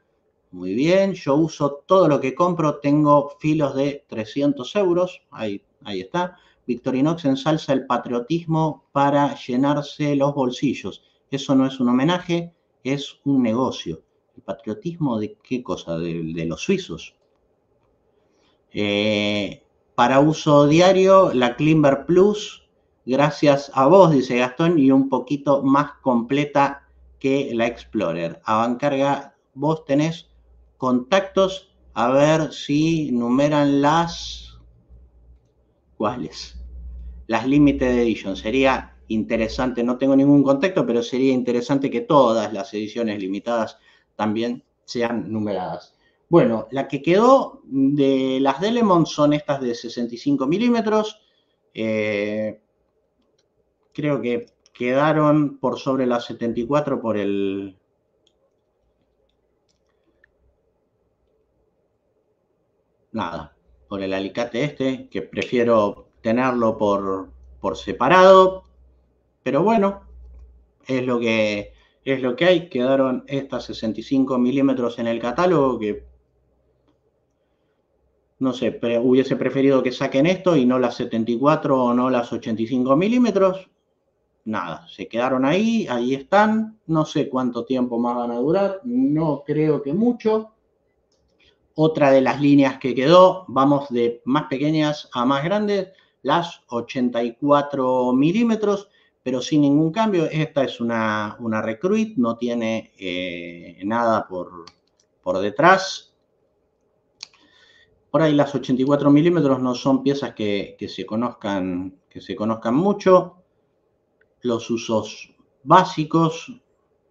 Muy bien, yo uso todo lo que compro, tengo filos de 300 euros, ahí, ahí está. Victorinox ensalza el patriotismo para llenarse los bolsillos. Eso no es un homenaje, es un negocio. ¿El patriotismo de qué cosa? De, los suizos. Eh, para uso diario, la Climber Plus, gracias a vos, dice Gastón, y un poquito más completa que la Explorer. A Avancarga, vos tenés contactos, a ver si numeran las... ¿Cuáles? Las límites de edición Sería interesante, no tengo ningún contexto, pero sería interesante que todas las ediciones limitadas también sean numeradas. Bueno, la que quedó de las Delemont son estas de 65 milímetros. Eh, creo que quedaron por sobre las 74 por el... Nada, por el alicate este, que prefiero tenerlo por, por separado. Pero bueno, es lo que, es lo que hay. Quedaron estas 65 milímetros en el catálogo que no sé, hubiese preferido que saquen esto y no las 74 o no las 85 milímetros. Nada, se quedaron ahí, ahí están. No sé cuánto tiempo más van a durar, no creo que mucho. Otra de las líneas que quedó, vamos de más pequeñas a más grandes, las 84 milímetros pero sin ningún cambio. Esta es una, recruit, no tiene eh, nada por, detrás. Por ahí las 84 milímetros no son piezas que, se conozcan, que se conozcan mucho. Los usos básicos,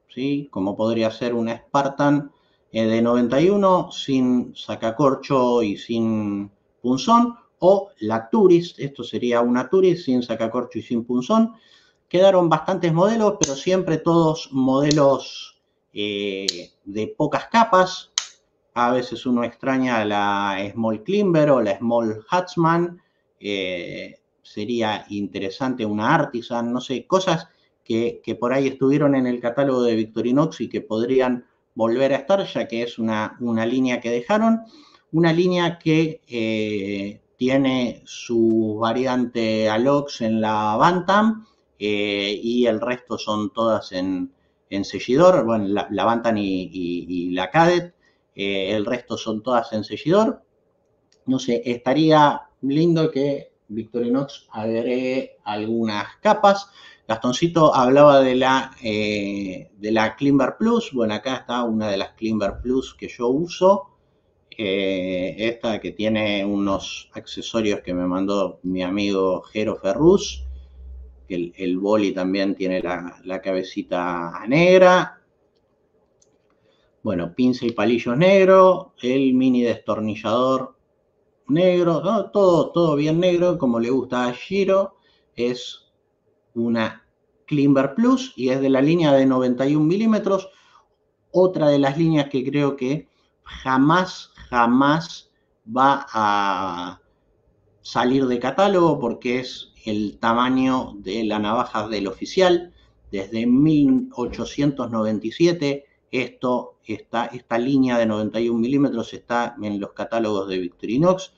¿sí? como podría ser una Spartan eh, de 91 sin sacacorcho y sin punzón, o la Turis, esto sería una Turis sin sacacorcho y sin punzón, Quedaron bastantes modelos, pero siempre todos modelos eh, de pocas capas. A veces uno extraña la Small Climber o la Small Hatchman, eh, sería interesante una Artisan, no sé, cosas que, por ahí estuvieron en el catálogo de Victorinox y que podrían volver a estar, ya que es una, línea que dejaron. Una línea que eh, tiene su variante Alox en la Bantam eh, y el resto son todas en, en sellidor, bueno, la, la y, la Cadet, eh, el resto son todas en sellidor. No sé, estaría lindo que Victorinox agregue algunas capas. Gastoncito hablaba de la, eh, de la Climber Plus. Bueno, acá está una de las Climber Plus que yo uso. esta que tiene unos accesorios que me mandó mi amigo Jero Ferruz el, el boli también tiene la, cabecita negra. Bueno, pinza y palillos negro, el mini destornillador negro, todo, todo bien negro, como le gusta a Giro. Es una Klimber Plus y es de la línea de 91 milímetros. Otra de las líneas que creo que jamás, jamás va a salir de catálogo porque es el tamaño de la navaja del oficial. Desde 1897, esto está, esta línea de 91 milímetros está en los catálogos de Victorinox.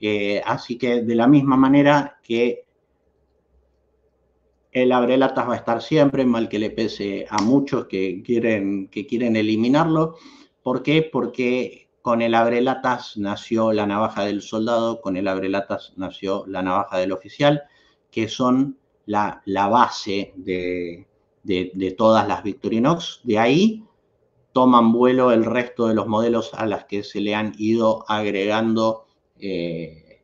Eh, así que de la misma manera que el abrelatas va a estar siempre, mal que le pese a muchos que quieren, que quieren eliminarlo. ¿Por qué? Porque con el abrelatas nació la navaja del soldado, con el abrelatas nació la navaja del oficial que son la, base de, todas las Victorinox. De ahí toman vuelo el resto de los modelos a las que se le han ido agregando eh,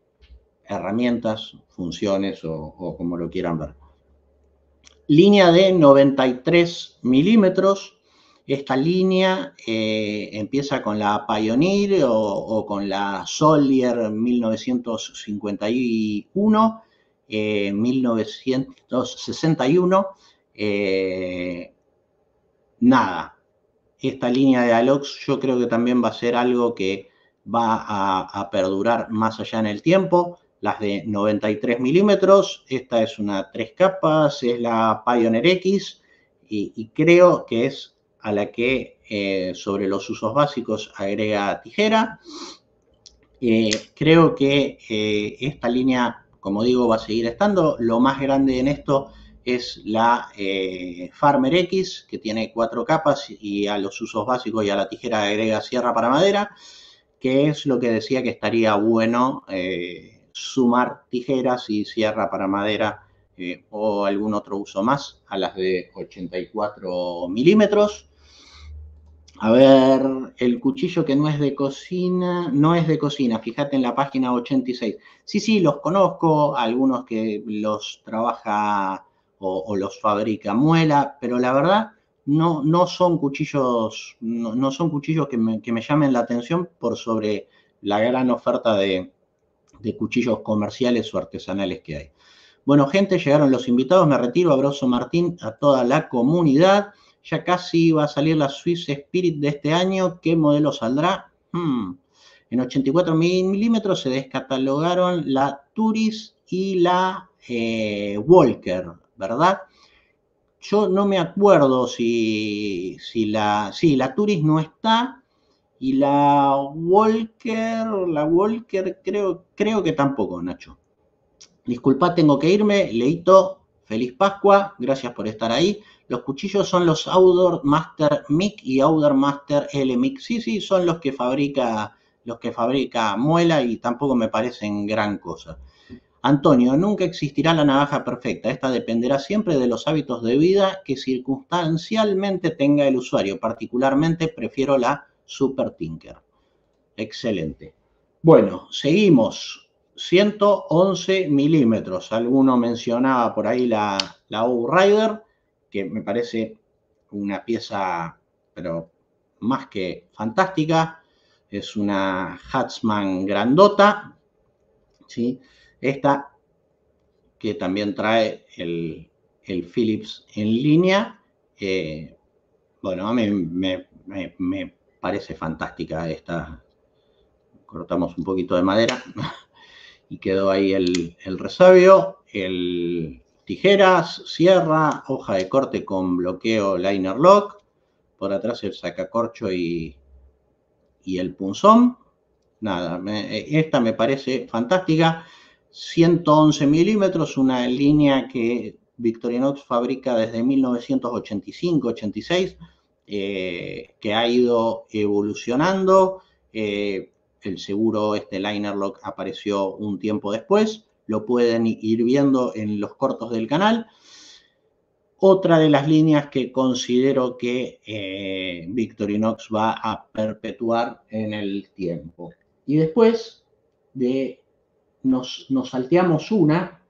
herramientas, funciones o, como lo quieran ver. Línea de 93 milímetros, esta línea eh, empieza con la Pioneer o, o, con la Solier 1951 1961. Eh, eh, nada, esta línea de Alox yo creo que también va a ser algo que va a, perdurar más allá en el tiempo. Las de 93 milímetros, esta es una tres capas, es la Pioneer X y, creo que es a la que eh, sobre los usos básicos agrega tijera. creo que esta línea como digo, va a seguir estando. Lo más grande en esto es la eh, Farmer X, que tiene cuatro capas y a los usos básicos y a la tijera agrega sierra para madera, que es lo que decía que estaría bueno eh, sumar tijeras y sierra para madera eh, o algún otro uso más a las de 84 milímetros. A ver, el cuchillo que no es de cocina, no es de cocina, fíjate en la página 86. Sí, sí, los conozco, algunos que los trabaja o, los fabrica Muela, pero la verdad no, no son cuchillos, no, son cuchillos que me, llamen la atención por sobre la gran oferta de, de cuchillos comerciales o artesanales que hay. Bueno, gente, llegaron los invitados, me retiro, abrazo Martín, a toda la comunidad. Ya casi va a salir la Swiss Spirit de este año. ¿Qué modelo saldrá? Hmm. En 84 milímetros se descatalogaron la Turis y la eh, Walker, ¿verdad? Yo no me acuerdo si, si la, sí, la Turis no está y la Walker, la Walker creo, creo que tampoco, Nacho. Disculpa, tengo que irme, Leito. Feliz Pascua, gracias por estar ahí. Los cuchillos son los Outdoor Master Mic y Outdoor Master L Mic. Sí, sí, son los que fabrica los que fabrica Muela y tampoco me parecen gran cosa. Antonio, nunca existirá la navaja perfecta. Esta dependerá siempre de los hábitos de vida que circunstancialmente tenga el usuario. Particularmente prefiero la Super Tinker. Excelente. Bueno, seguimos. 111 milímetros. Alguno mencionaba por ahí la, la Rider, que me parece una pieza, pero más que fantástica. Es una Hatchman grandota. ¿sí? Esta que también trae el, el Philips en línea. Eh, bueno, a mí me, me parece fantástica esta. Cortamos un poquito de madera. y quedó ahí el, resabio, el tijeras, sierra, hoja de corte con bloqueo liner lock, por atrás el sacacorcho y, y el punzón. Nada, esta me parece fantástica. 111 milímetros, una línea que Victorinox fabrica desde 1985-86, eh, que ha ido evolucionando. Eh, el seguro, este liner lock, apareció un tiempo después. Lo pueden ir viendo en los cortos del canal. Otra de las líneas que considero que eh, Victorinox va a perpetuar en el tiempo. Y después de, nos, nos salteamos una,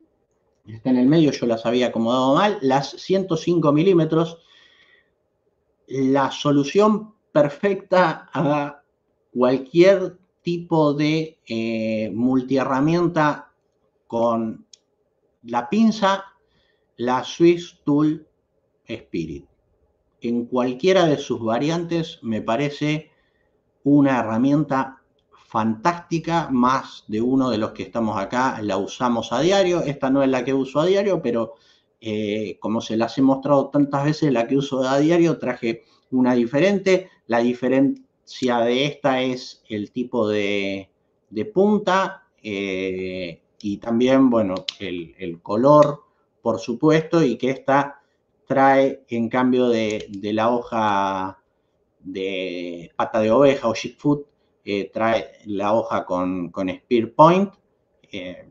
está en el medio, yo las había acomodado mal, las 105 milímetros. La solución perfecta a cualquier tipo de eh, multiherramienta con la pinza, la Swiss Tool Spirit. En cualquiera de sus variantes me parece una herramienta fantástica, más de uno de los que estamos acá la usamos a diario. Esta no es la que uso a diario, pero eh, como se las he mostrado tantas veces, la que uso a diario traje una diferente. La, diferente, si a de esta es el tipo de, punta eh, y también, bueno, el, color, por supuesto, y que esta trae en cambio de, la hoja de pata de oveja o sheepfoot, eh, trae la hoja con, spear point. Eh,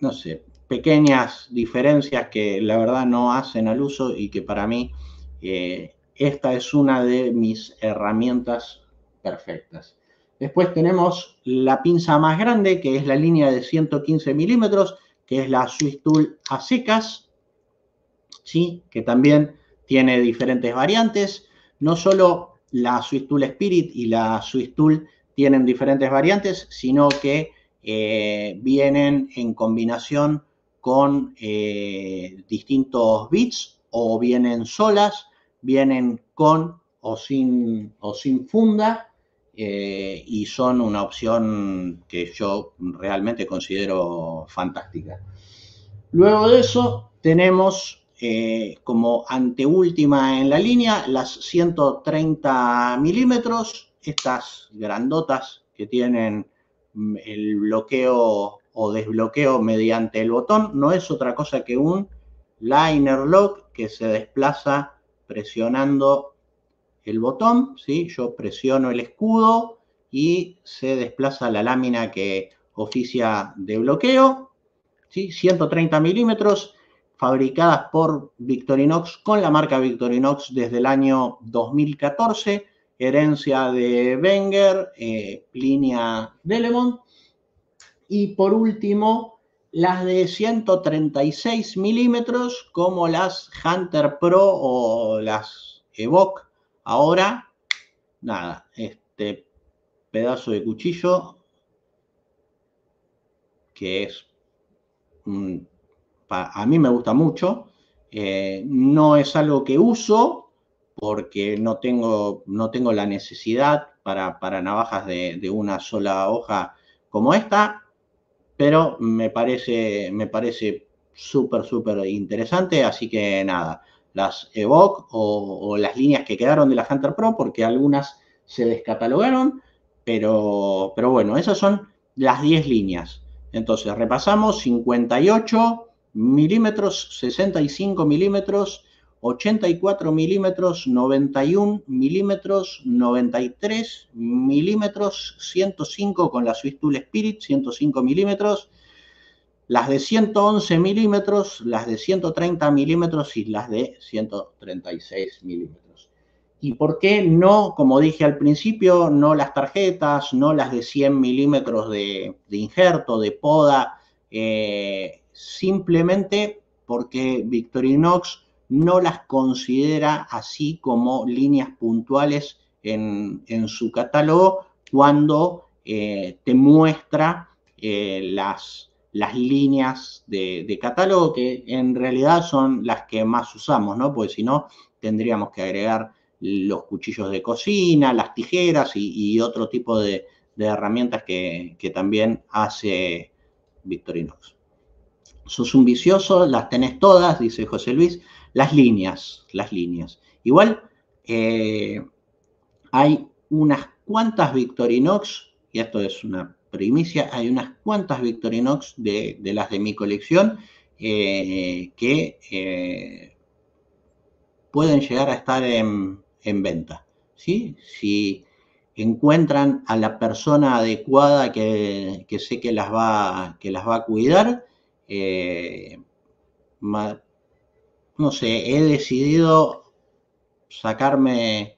no sé, pequeñas diferencias que la verdad no hacen al uso y que para mí esta es una de mis herramientas perfectas. Después tenemos la pinza más grande, que es la línea de 115 milímetros, que es la Swiss Tool a secas, ¿sí? que también tiene diferentes variantes. No solo la Swiss Tool Spirit y la Swiss Tool tienen diferentes variantes, sino que eh, vienen en combinación con eh, distintos bits o vienen solas, vienen con o sin, o sin funda eh, y son una opción que yo realmente considero fantástica. Luego de eso tenemos eh, como anteúltima en la línea las 130 milímetros, estas grandotas que tienen mm, el bloqueo o desbloqueo mediante el botón, no es otra cosa que un liner lock que se desplaza presionando el botón, ¿sí? yo presiono el escudo y se desplaza la lámina que oficia de bloqueo, 130 milímetros, fabricadas por Victorinox con la marca Victorinox desde el año 2014, herencia de Wenger, eh, línea Delemont. Y por último, las de 136 milímetros como las Hunter Pro o las Evoque Ahora, nada, este pedazo de cuchillo que es, a mí me gusta mucho, eh, no es algo que uso porque no tengo, la necesidad para, navajas de, de, una sola hoja como esta, pero me parece, me parece súper, súper interesante, así que nada, las EVOC o, las líneas que quedaron de la Hunter Pro, porque algunas se descatalogaron, pero, pero bueno, esas son las 10 líneas. Entonces, repasamos 58 milímetros, 65 milímetros, 84 milímetros, 91 milímetros, 93 milímetros, 105 con la Swiss Tool Spirit, 105 milímetros, las de 111 milímetros, las de 130 milímetros y las de 136 milímetros. ¿Y por qué no, como dije al principio, no las tarjetas, no las de 100 milímetros de, injerto, de poda? Eh, simplemente porque Victorinox no las considera así como líneas puntuales en, su catálogo cuando eh, te muestra eh, las, las líneas de, catálogo, que en realidad son las que más usamos, ¿no? Porque si no, tendríamos que agregar los cuchillos de cocina, las tijeras y, otro tipo de, herramientas que, también hace Victorinox. Sos un vicioso, las tenés todas, dice José Luis, las líneas, las líneas. Igual eh, hay unas cuantas Victorinox, y esto es una primicia, hay unas cuantas Victorinox de, de las de mi colección eh, que eh, pueden llegar a estar en, venta. ¿sí? Si encuentran a la persona adecuada que, sé que las va, que las va a cuidar, eh, no sé, he decidido sacarme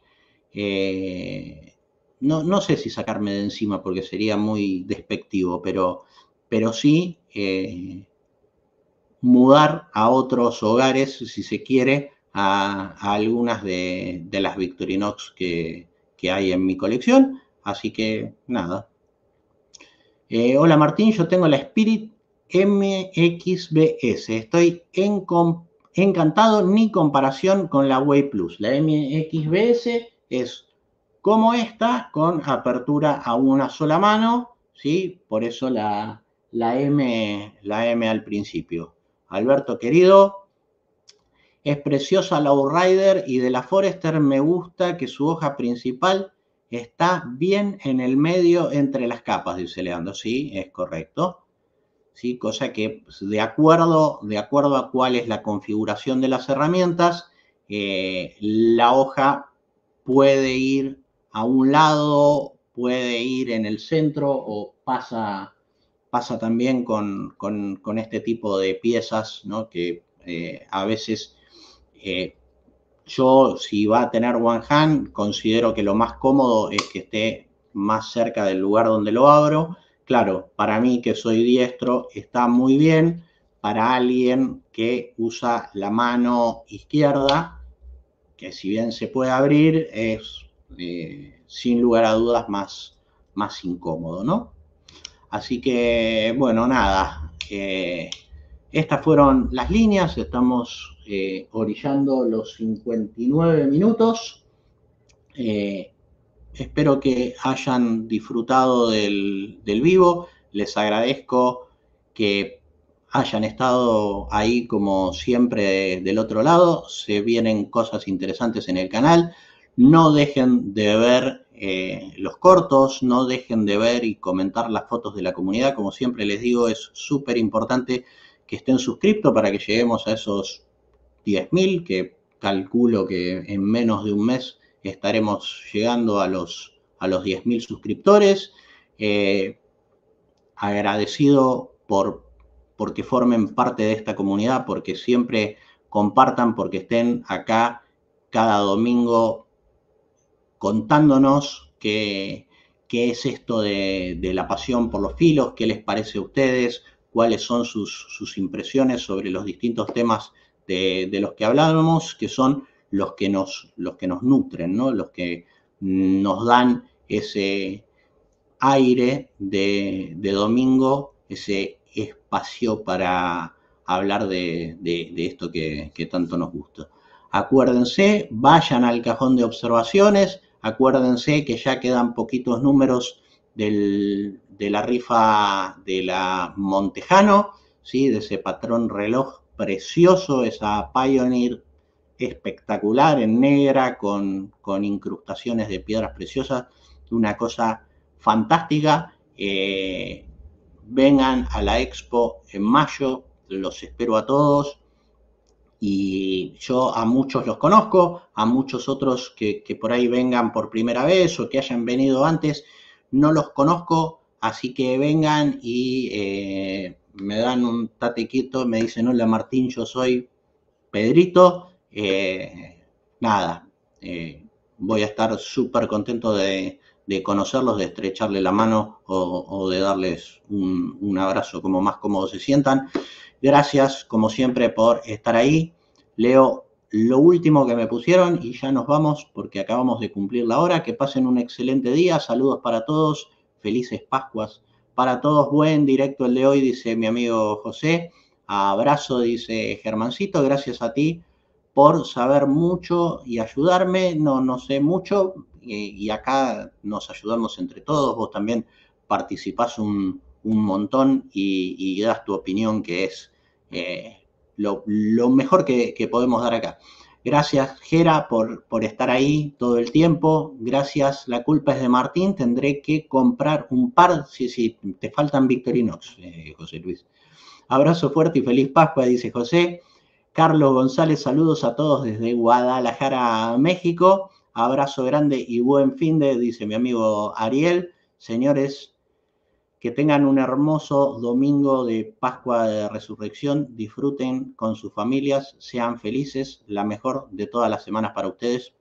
no, sé si sacarme de encima porque sería muy despectivo, pero, pero sí eh, mudar a otros hogares, si se quiere, a, algunas de, las Victorinox que, que hay en mi colección. Así que nada, eh, hola Martín, yo tengo la Spirit MXBS. Estoy encantado, ni comparación con la Way Plus. La MXBS es como esta, con apertura a una sola mano, ¿sí? Por eso la, la M, la M al principio. Alberto querido, es preciosa la rider y de la Forester me gusta que su hoja principal está bien en el medio entre las capas, dice Leandro. Sí, es correcto. ¿Sí? Cosa que pues, de acuerdo, de acuerdo a cuál es la configuración de las herramientas, eh, la hoja puede ir a un lado, puede ir en el centro o pasa, pasa también con, con, este tipo de piezas, ¿no? Que eh, a veces eh, yo, si va a tener one hand, considero que lo más cómodo es que esté más cerca del lugar donde lo abro. Claro, para mí que soy diestro está muy bien, para alguien que usa la mano izquierda, que si bien se puede abrir, es sin lugar a dudas más, incómodo, ¿no? Así que, bueno, nada, eh, estas fueron las líneas, estamos eh, orillando los 59 minutos. Eh, espero que hayan disfrutado del vivo, les agradezco que hayan estado ahí como siempre del otro lado. Se vienen cosas interesantes en el canal. No dejen de ver eh, los cortos, no dejen de ver y comentar las fotos de la comunidad. Como siempre les digo, es súper importante que estén suscriptos para que lleguemos a esos 10.000, que calculo que en menos de un mes estaremos llegando a los, a los 10.000 suscriptores. Eh, agradecido por porque formen parte de esta comunidad, porque siempre compartan, porque estén acá cada domingo contándonos qué, es esto de, la pasión por los filos, qué les parece a ustedes, cuáles son sus, impresiones sobre los distintos temas de, los que hablábamos, que son los que nos, los que nos nutren, ¿no? los que nos dan ese aire de, domingo, ese espacio para hablar de, esto que, que tanto nos gusta. Acuérdense, vayan al cajón de observaciones, Acuérdense que ya quedan poquitos números del, de la rifa de la Montejano, ¿sí? de ese patrón reloj precioso, esa Pioneer espectacular en negra con, incrustaciones de piedras preciosas, una cosa fantástica. Eh, vengan a la expo en mayo, los espero a todos. Y yo a muchos los conozco, a muchos otros que, por ahí vengan por primera vez o que hayan venido antes, no los conozco, así que vengan y eh, me dan un tatequito, me dicen, hola Martín, yo soy Pedrito. Eh, nada, eh, voy a estar súper contento de, conocerlos, de estrecharle la mano o, de darles un, un abrazo como más cómodo se sientan. Gracias, como siempre, por estar ahí. Leo lo último que me pusieron y ya nos vamos porque acabamos de cumplir la hora. Que pasen un excelente día. Saludos para todos. Felices Pascuas para todos. Buen directo el de hoy, dice mi amigo José. Abrazo, dice Germancito. Gracias a ti por saber mucho y ayudarme. No, no sé mucho y, acá nos ayudamos entre todos. Vos también participás un, montón y, y das tu opinión que es eh, lo, mejor que, podemos dar acá. Gracias, Gera, por, por estar ahí todo el tiempo. Gracias, la culpa es de Martín. Tendré que comprar un par, si, sí, te faltan Victorinox, eh, José Luis. Abrazo fuerte y feliz Pascua, dice José. Carlos González, saludos a todos desde Guadalajara, México. Abrazo grande y buen fin de, dice mi amigo Ariel. Señores, que tengan un hermoso domingo de Pascua de Resurrección. Disfruten con sus familias, sean felices, la mejor de todas las semanas para ustedes.